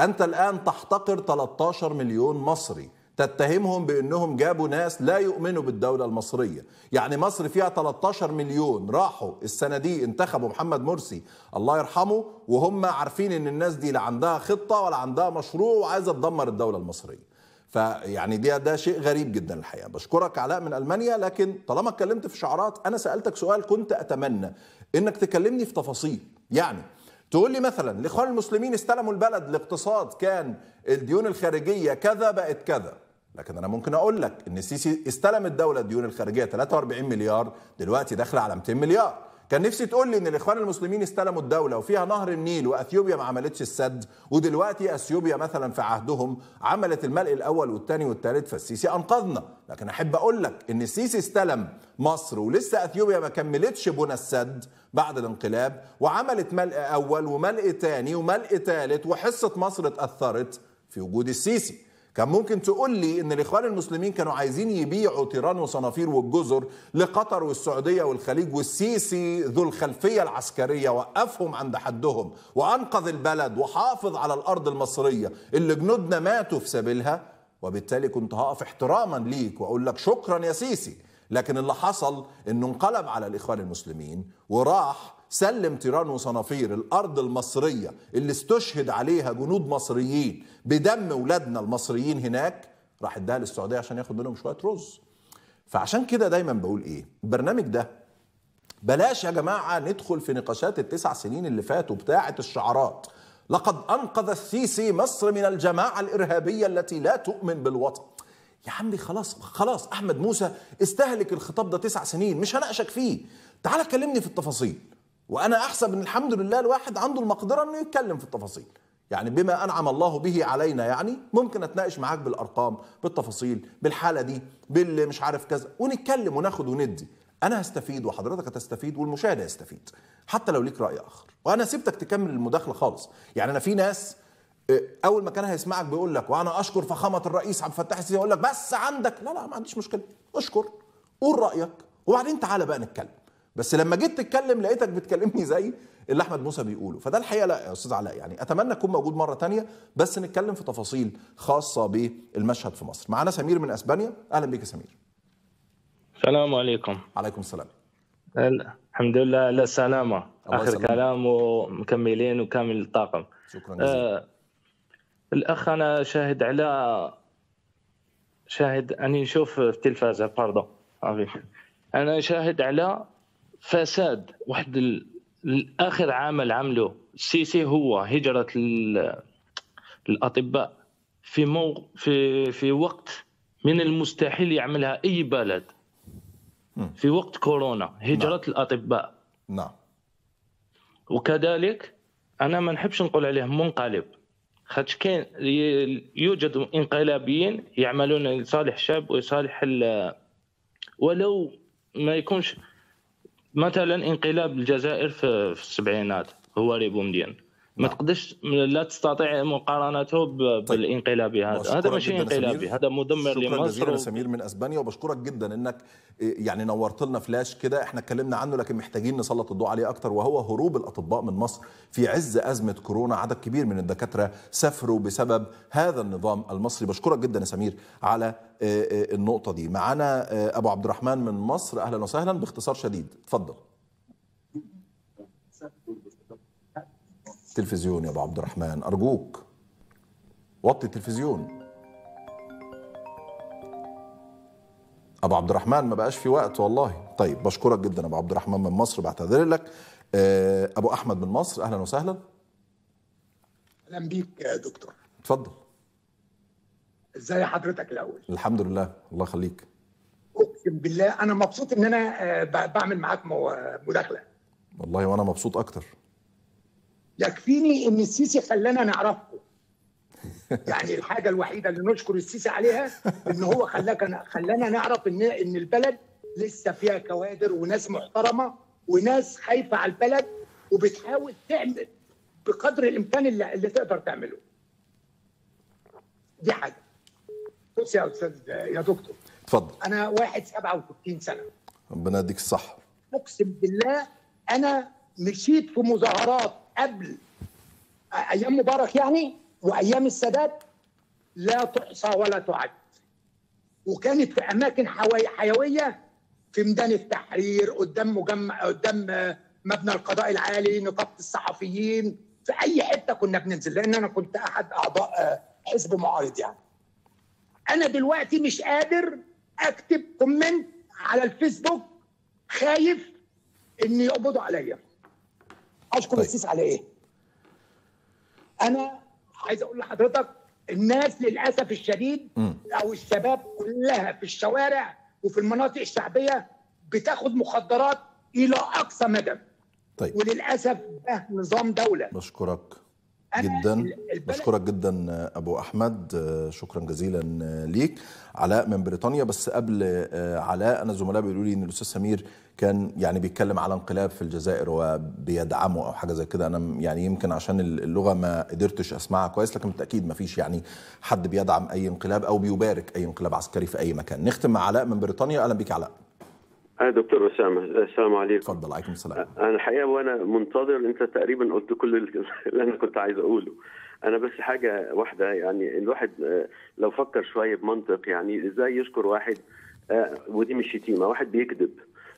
أنت الآن تحتقر 13 مليون مصري تتهمهم بأنهم جابوا ناس لا يؤمنوا بالدولة المصرية يعني مصر فيها 13 مليون راحوا السنة دي انتخبوا محمد مرسي الله يرحمه وهم عارفين أن الناس دي لا عندها خطة ولا عندها مشروع وعايزة تدمر الدولة المصرية فيعني ده ده شيء غريب جدا الحقيقه بشكرك علاء من المانيا لكن طالما اتكلمت في شعارات انا سالتك سؤال كنت اتمنى انك تكلمني في تفاصيل يعني تقول لي مثلا الاخوان المسلمين استلموا البلد الاقتصاد كان الديون الخارجيه كذا بقت كذا لكن انا ممكن اقول لك ان السيسي استلم الدوله الديون الخارجيه 43 مليار دلوقتي داخله على 200 مليار كان نفسي تقول لي ان الاخوان المسلمين استلموا الدوله وفيها نهر النيل واثيوبيا ما عملتش السد ودلوقتي اثيوبيا مثلا في عهدهم عملت الملء الاول والثاني والثالث فالسيسي انقذنا لكن احب اقول لك ان السيسي استلم مصر ولسه اثيوبيا ما كملتش بنى السد بعد الانقلاب وعملت ملء اول وملء ثاني وملء ثالث وحصه مصر اتاثرت في وجود السيسي كان ممكن تقول لي ان الاخوان المسلمين كانوا عايزين يبيعوا تيران وصنافير والجزر لقطر والسعوديه والخليج والسيسي ذو الخلفيه العسكريه وقفهم عند حدهم وانقذ البلد وحافظ على الارض المصريه اللي جنودنا ماتوا في سبيلها وبالتالي كنت هقف احتراما ليك واقول لك شكرا يا سيسي لكن اللي حصل انه انقلب على الاخوان المسلمين وراح سلم تيران وصنافير الارض المصريه اللي استشهد عليها جنود مصريين بدم ولادنا المصريين هناك راح ادها للسعوديه عشان ياخد منهم شويه رز فعشان كده دايما بقول ايه البرنامج ده بلاش يا جماعه ندخل في نقاشات التسع سنين اللي فاتوا بتاعه الشعارات لقد انقذ السيسي مصر من الجماعه الارهابيه التي لا تؤمن بالوطن يا عمي خلاص خلاص احمد موسى استهلك الخطاب ده تسع سنين مش هناقشك فيه تعال كلمني في التفاصيل وانا احسب ان الحمد لله الواحد عنده المقدره انه يتكلم في التفاصيل يعني بما انعم الله به علينا يعني ممكن اتناقش معاك بالارقام بالتفاصيل بالحاله دي باللي مش عارف كذا ونتكلم وناخد وندي انا هستفيد وحضرتك هتستفيد والمشاهد هيستفيد حتى لو ليك راي اخر وانا سبتك تكمل المداخله خالص يعني انا في ناس آه، اول ما كان هيسمعك بيقول لك وانا اشكر فخامه الرئيس عبد الفتاح السيسي يقول لك بس عندك لا لا ما عنديش مشكله اشكر قول رايك وبعدين تعالى بقى نتكلم بس لما جيت تتكلم لقيتك بتكلمني زي اللي احمد موسى بيقوله فده الحقيقه لا يا استاذ علاء يعني اتمنى اكون موجود مره تانية بس نتكلم في تفاصيل خاصه بالمشهد في مصر معانا سمير من اسبانيا اهلا بيك يا سمير السلام عليكم عليكم السلام الحمد لله على السلامة آخر سلام. كلام ومكملين وكامل الطاقم شكرا جزيلا آه الأخ أنا شاهد على شاهد أني نشوف في التلفازة باردون أنا شاهد على فساد واحد اخر عمل عمله السيسي هو هجره الاطباء في مو في في وقت من المستحيل يعملها اي بلد في وقت كورونا هجره نعم. الاطباء نعم وكذلك انا ما نحبش نقول عليه منقلب خاطش كاين يوجد انقلابيين يعملون لصالح الشعب ويصالح ولو ما يكونش مثلا انقلاب الجزائر في السبعينات هو ريبومديان ما نعم. تقدرش لا تستطيع مقارنته طيب. بالانقلابي هذا هذا ماشي انقلابي هذا مدمر شكرا لمصر شكرا سمير من اسبانيا وبشكرك جدا انك إيه، يعني نورت لنا فلاش كده احنا اتكلمنا عنه لكن محتاجين نسلط الضوء عليه اكتر وهو هروب الاطباء من مصر في عز ازمه كورونا عدد كبير من الدكاتره سافروا بسبب هذا النظام المصري بشكرك جدا يا سمير على إيه، إيه، النقطه دي معانا ابو عبد الرحمن من مصر اهلا وسهلا باختصار شديد اتفضل التلفزيون يا ابو عبد الرحمن ارجوك وطي التلفزيون ابو عبد الرحمن ما بقاش في وقت والله طيب بشكرك جدا ابو عبد الرحمن من مصر بعتذر لك آه، ابو احمد من مصر اهلا وسهلا اهلا بيك يا دكتور اتفضل ازي حضرتك الاول الحمد لله الله يخليك اقسم بالله انا مبسوط ان انا آه، بعمل معاك مداخله والله وانا مبسوط اكتر يكفيني ان السيسي خلانا نعرفكم يعني الحاجه الوحيده اللي نشكر السيسي عليها ان هو خلاك خلانا نعرف ان ان البلد لسه فيها كوادر وناس محترمه وناس خايفه على البلد وبتحاول تعمل بقدر الامكان اللي, اللي تقدر تعمله. دي حاجه. بص يا استاذ يا دكتور اتفضل انا واحد 67 سنه ربنا يديك الصحه اقسم بالله انا مشيت في مظاهرات قبل ايام مبارك يعني وايام السادات لا تحصى ولا تعد وكانت في اماكن حيويه في ميدان التحرير قدام مجمع قدام مبنى القضاء العالي نقابه الصحفيين في اي حته كنا بننزل لان انا كنت احد اعضاء حزب معارض يعني انا دلوقتي مش قادر اكتب كومنت على الفيسبوك خايف ان يقبضوا عليا اشكر طيب. السيس على ايه؟ انا عايز اقول لحضرتك الناس للاسف الشديد م. او الشباب كلها في الشوارع وفي المناطق الشعبيه بتاخد مخدرات الى اقصى مدى طيب وللاسف ده نظام دوله بشكرك جدا بشكرك جدا ابو احمد آه، شكرا جزيلا آه، ليك علاء من بريطانيا بس قبل آه، علاء انا زملاء بيقولوا لي ان الاستاذ سمير كان يعني بيتكلم على انقلاب في الجزائر وبيدعمه او حاجه زي كده انا يعني يمكن عشان اللغه ما قدرتش اسمعها كويس لكن بالتاكيد ما فيش يعني حد بيدعم اي انقلاب او بيبارك اي انقلاب عسكري في اي مكان نختم مع علاء من بريطانيا اهلا بيك علاء آه، دكتور اسامه السلام عليكم اتفضل عليكم السلام آه، انا الحقيقه وانا منتظر انت تقريبا قلت كل اللي انا كنت عايز اقوله انا بس حاجه واحده يعني الواحد آه، لو فكر شويه بمنطق يعني ازاي يشكر واحد ودي مش شتيمه واحد بيكذب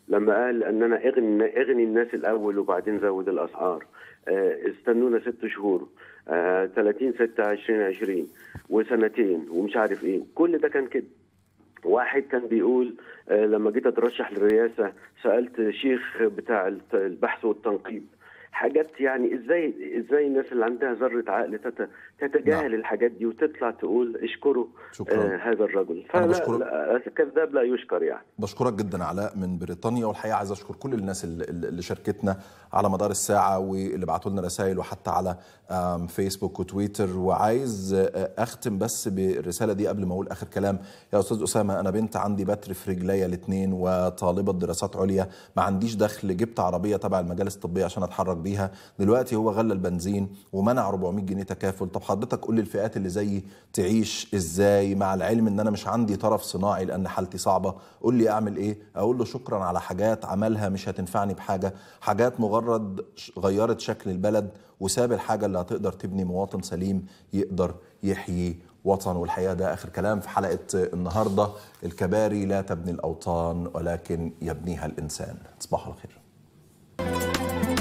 لما قال ان انا اغني اغني الناس الاول وبعدين زود الاسعار استنونا ست شهور 30 6 2020 وسنتين ومش عارف ايه كل ده كان كده واحد كان بيقول آه، لما جيت اترشح للرئاسه سالت شيخ بتاع البحث والتنقيب حاجات يعني ازاي ازاي الناس اللي عندها ذره عقل تتجاهل نعم. الحاجات دي وتطلع تقول اشكروا آه هذا الرجل فلا الكذاب لا يشكر يعني بشكرك جدا علاء من بريطانيا والحقيقه عايز اشكر كل الناس اللي شاركتنا على مدار الساعه واللي بعتوا لنا رسائل وحتى على فيسبوك وتويتر وعايز آه، اختم بس بالرساله دي قبل ما اقول اخر كلام يا استاذ اسامه انا بنت عندي بتر في رجليا الاثنين وطالبه دراسات عليا ما عنديش دخل جبت عربيه تبع المجالس الطبيه عشان اتحرك بيها دلوقتي هو غلى البنزين ومنع 400 جنيه تكافل طب حضرتك قول للفئات اللي زيي تعيش ازاي مع العلم ان انا مش عندي طرف صناعي لان حالتي صعبه قول لي اعمل ايه اقول له شكرا على حاجات عملها مش هتنفعني بحاجه حاجات مجرد غيرت شكل البلد وساب الحاجه اللي هتقدر تبني مواطن سليم يقدر يحيي وطن والحقيقه ده اخر كلام في حلقه النهارده الكباري لا تبني الاوطان ولكن يبنيها الانسان تصبحوا على خير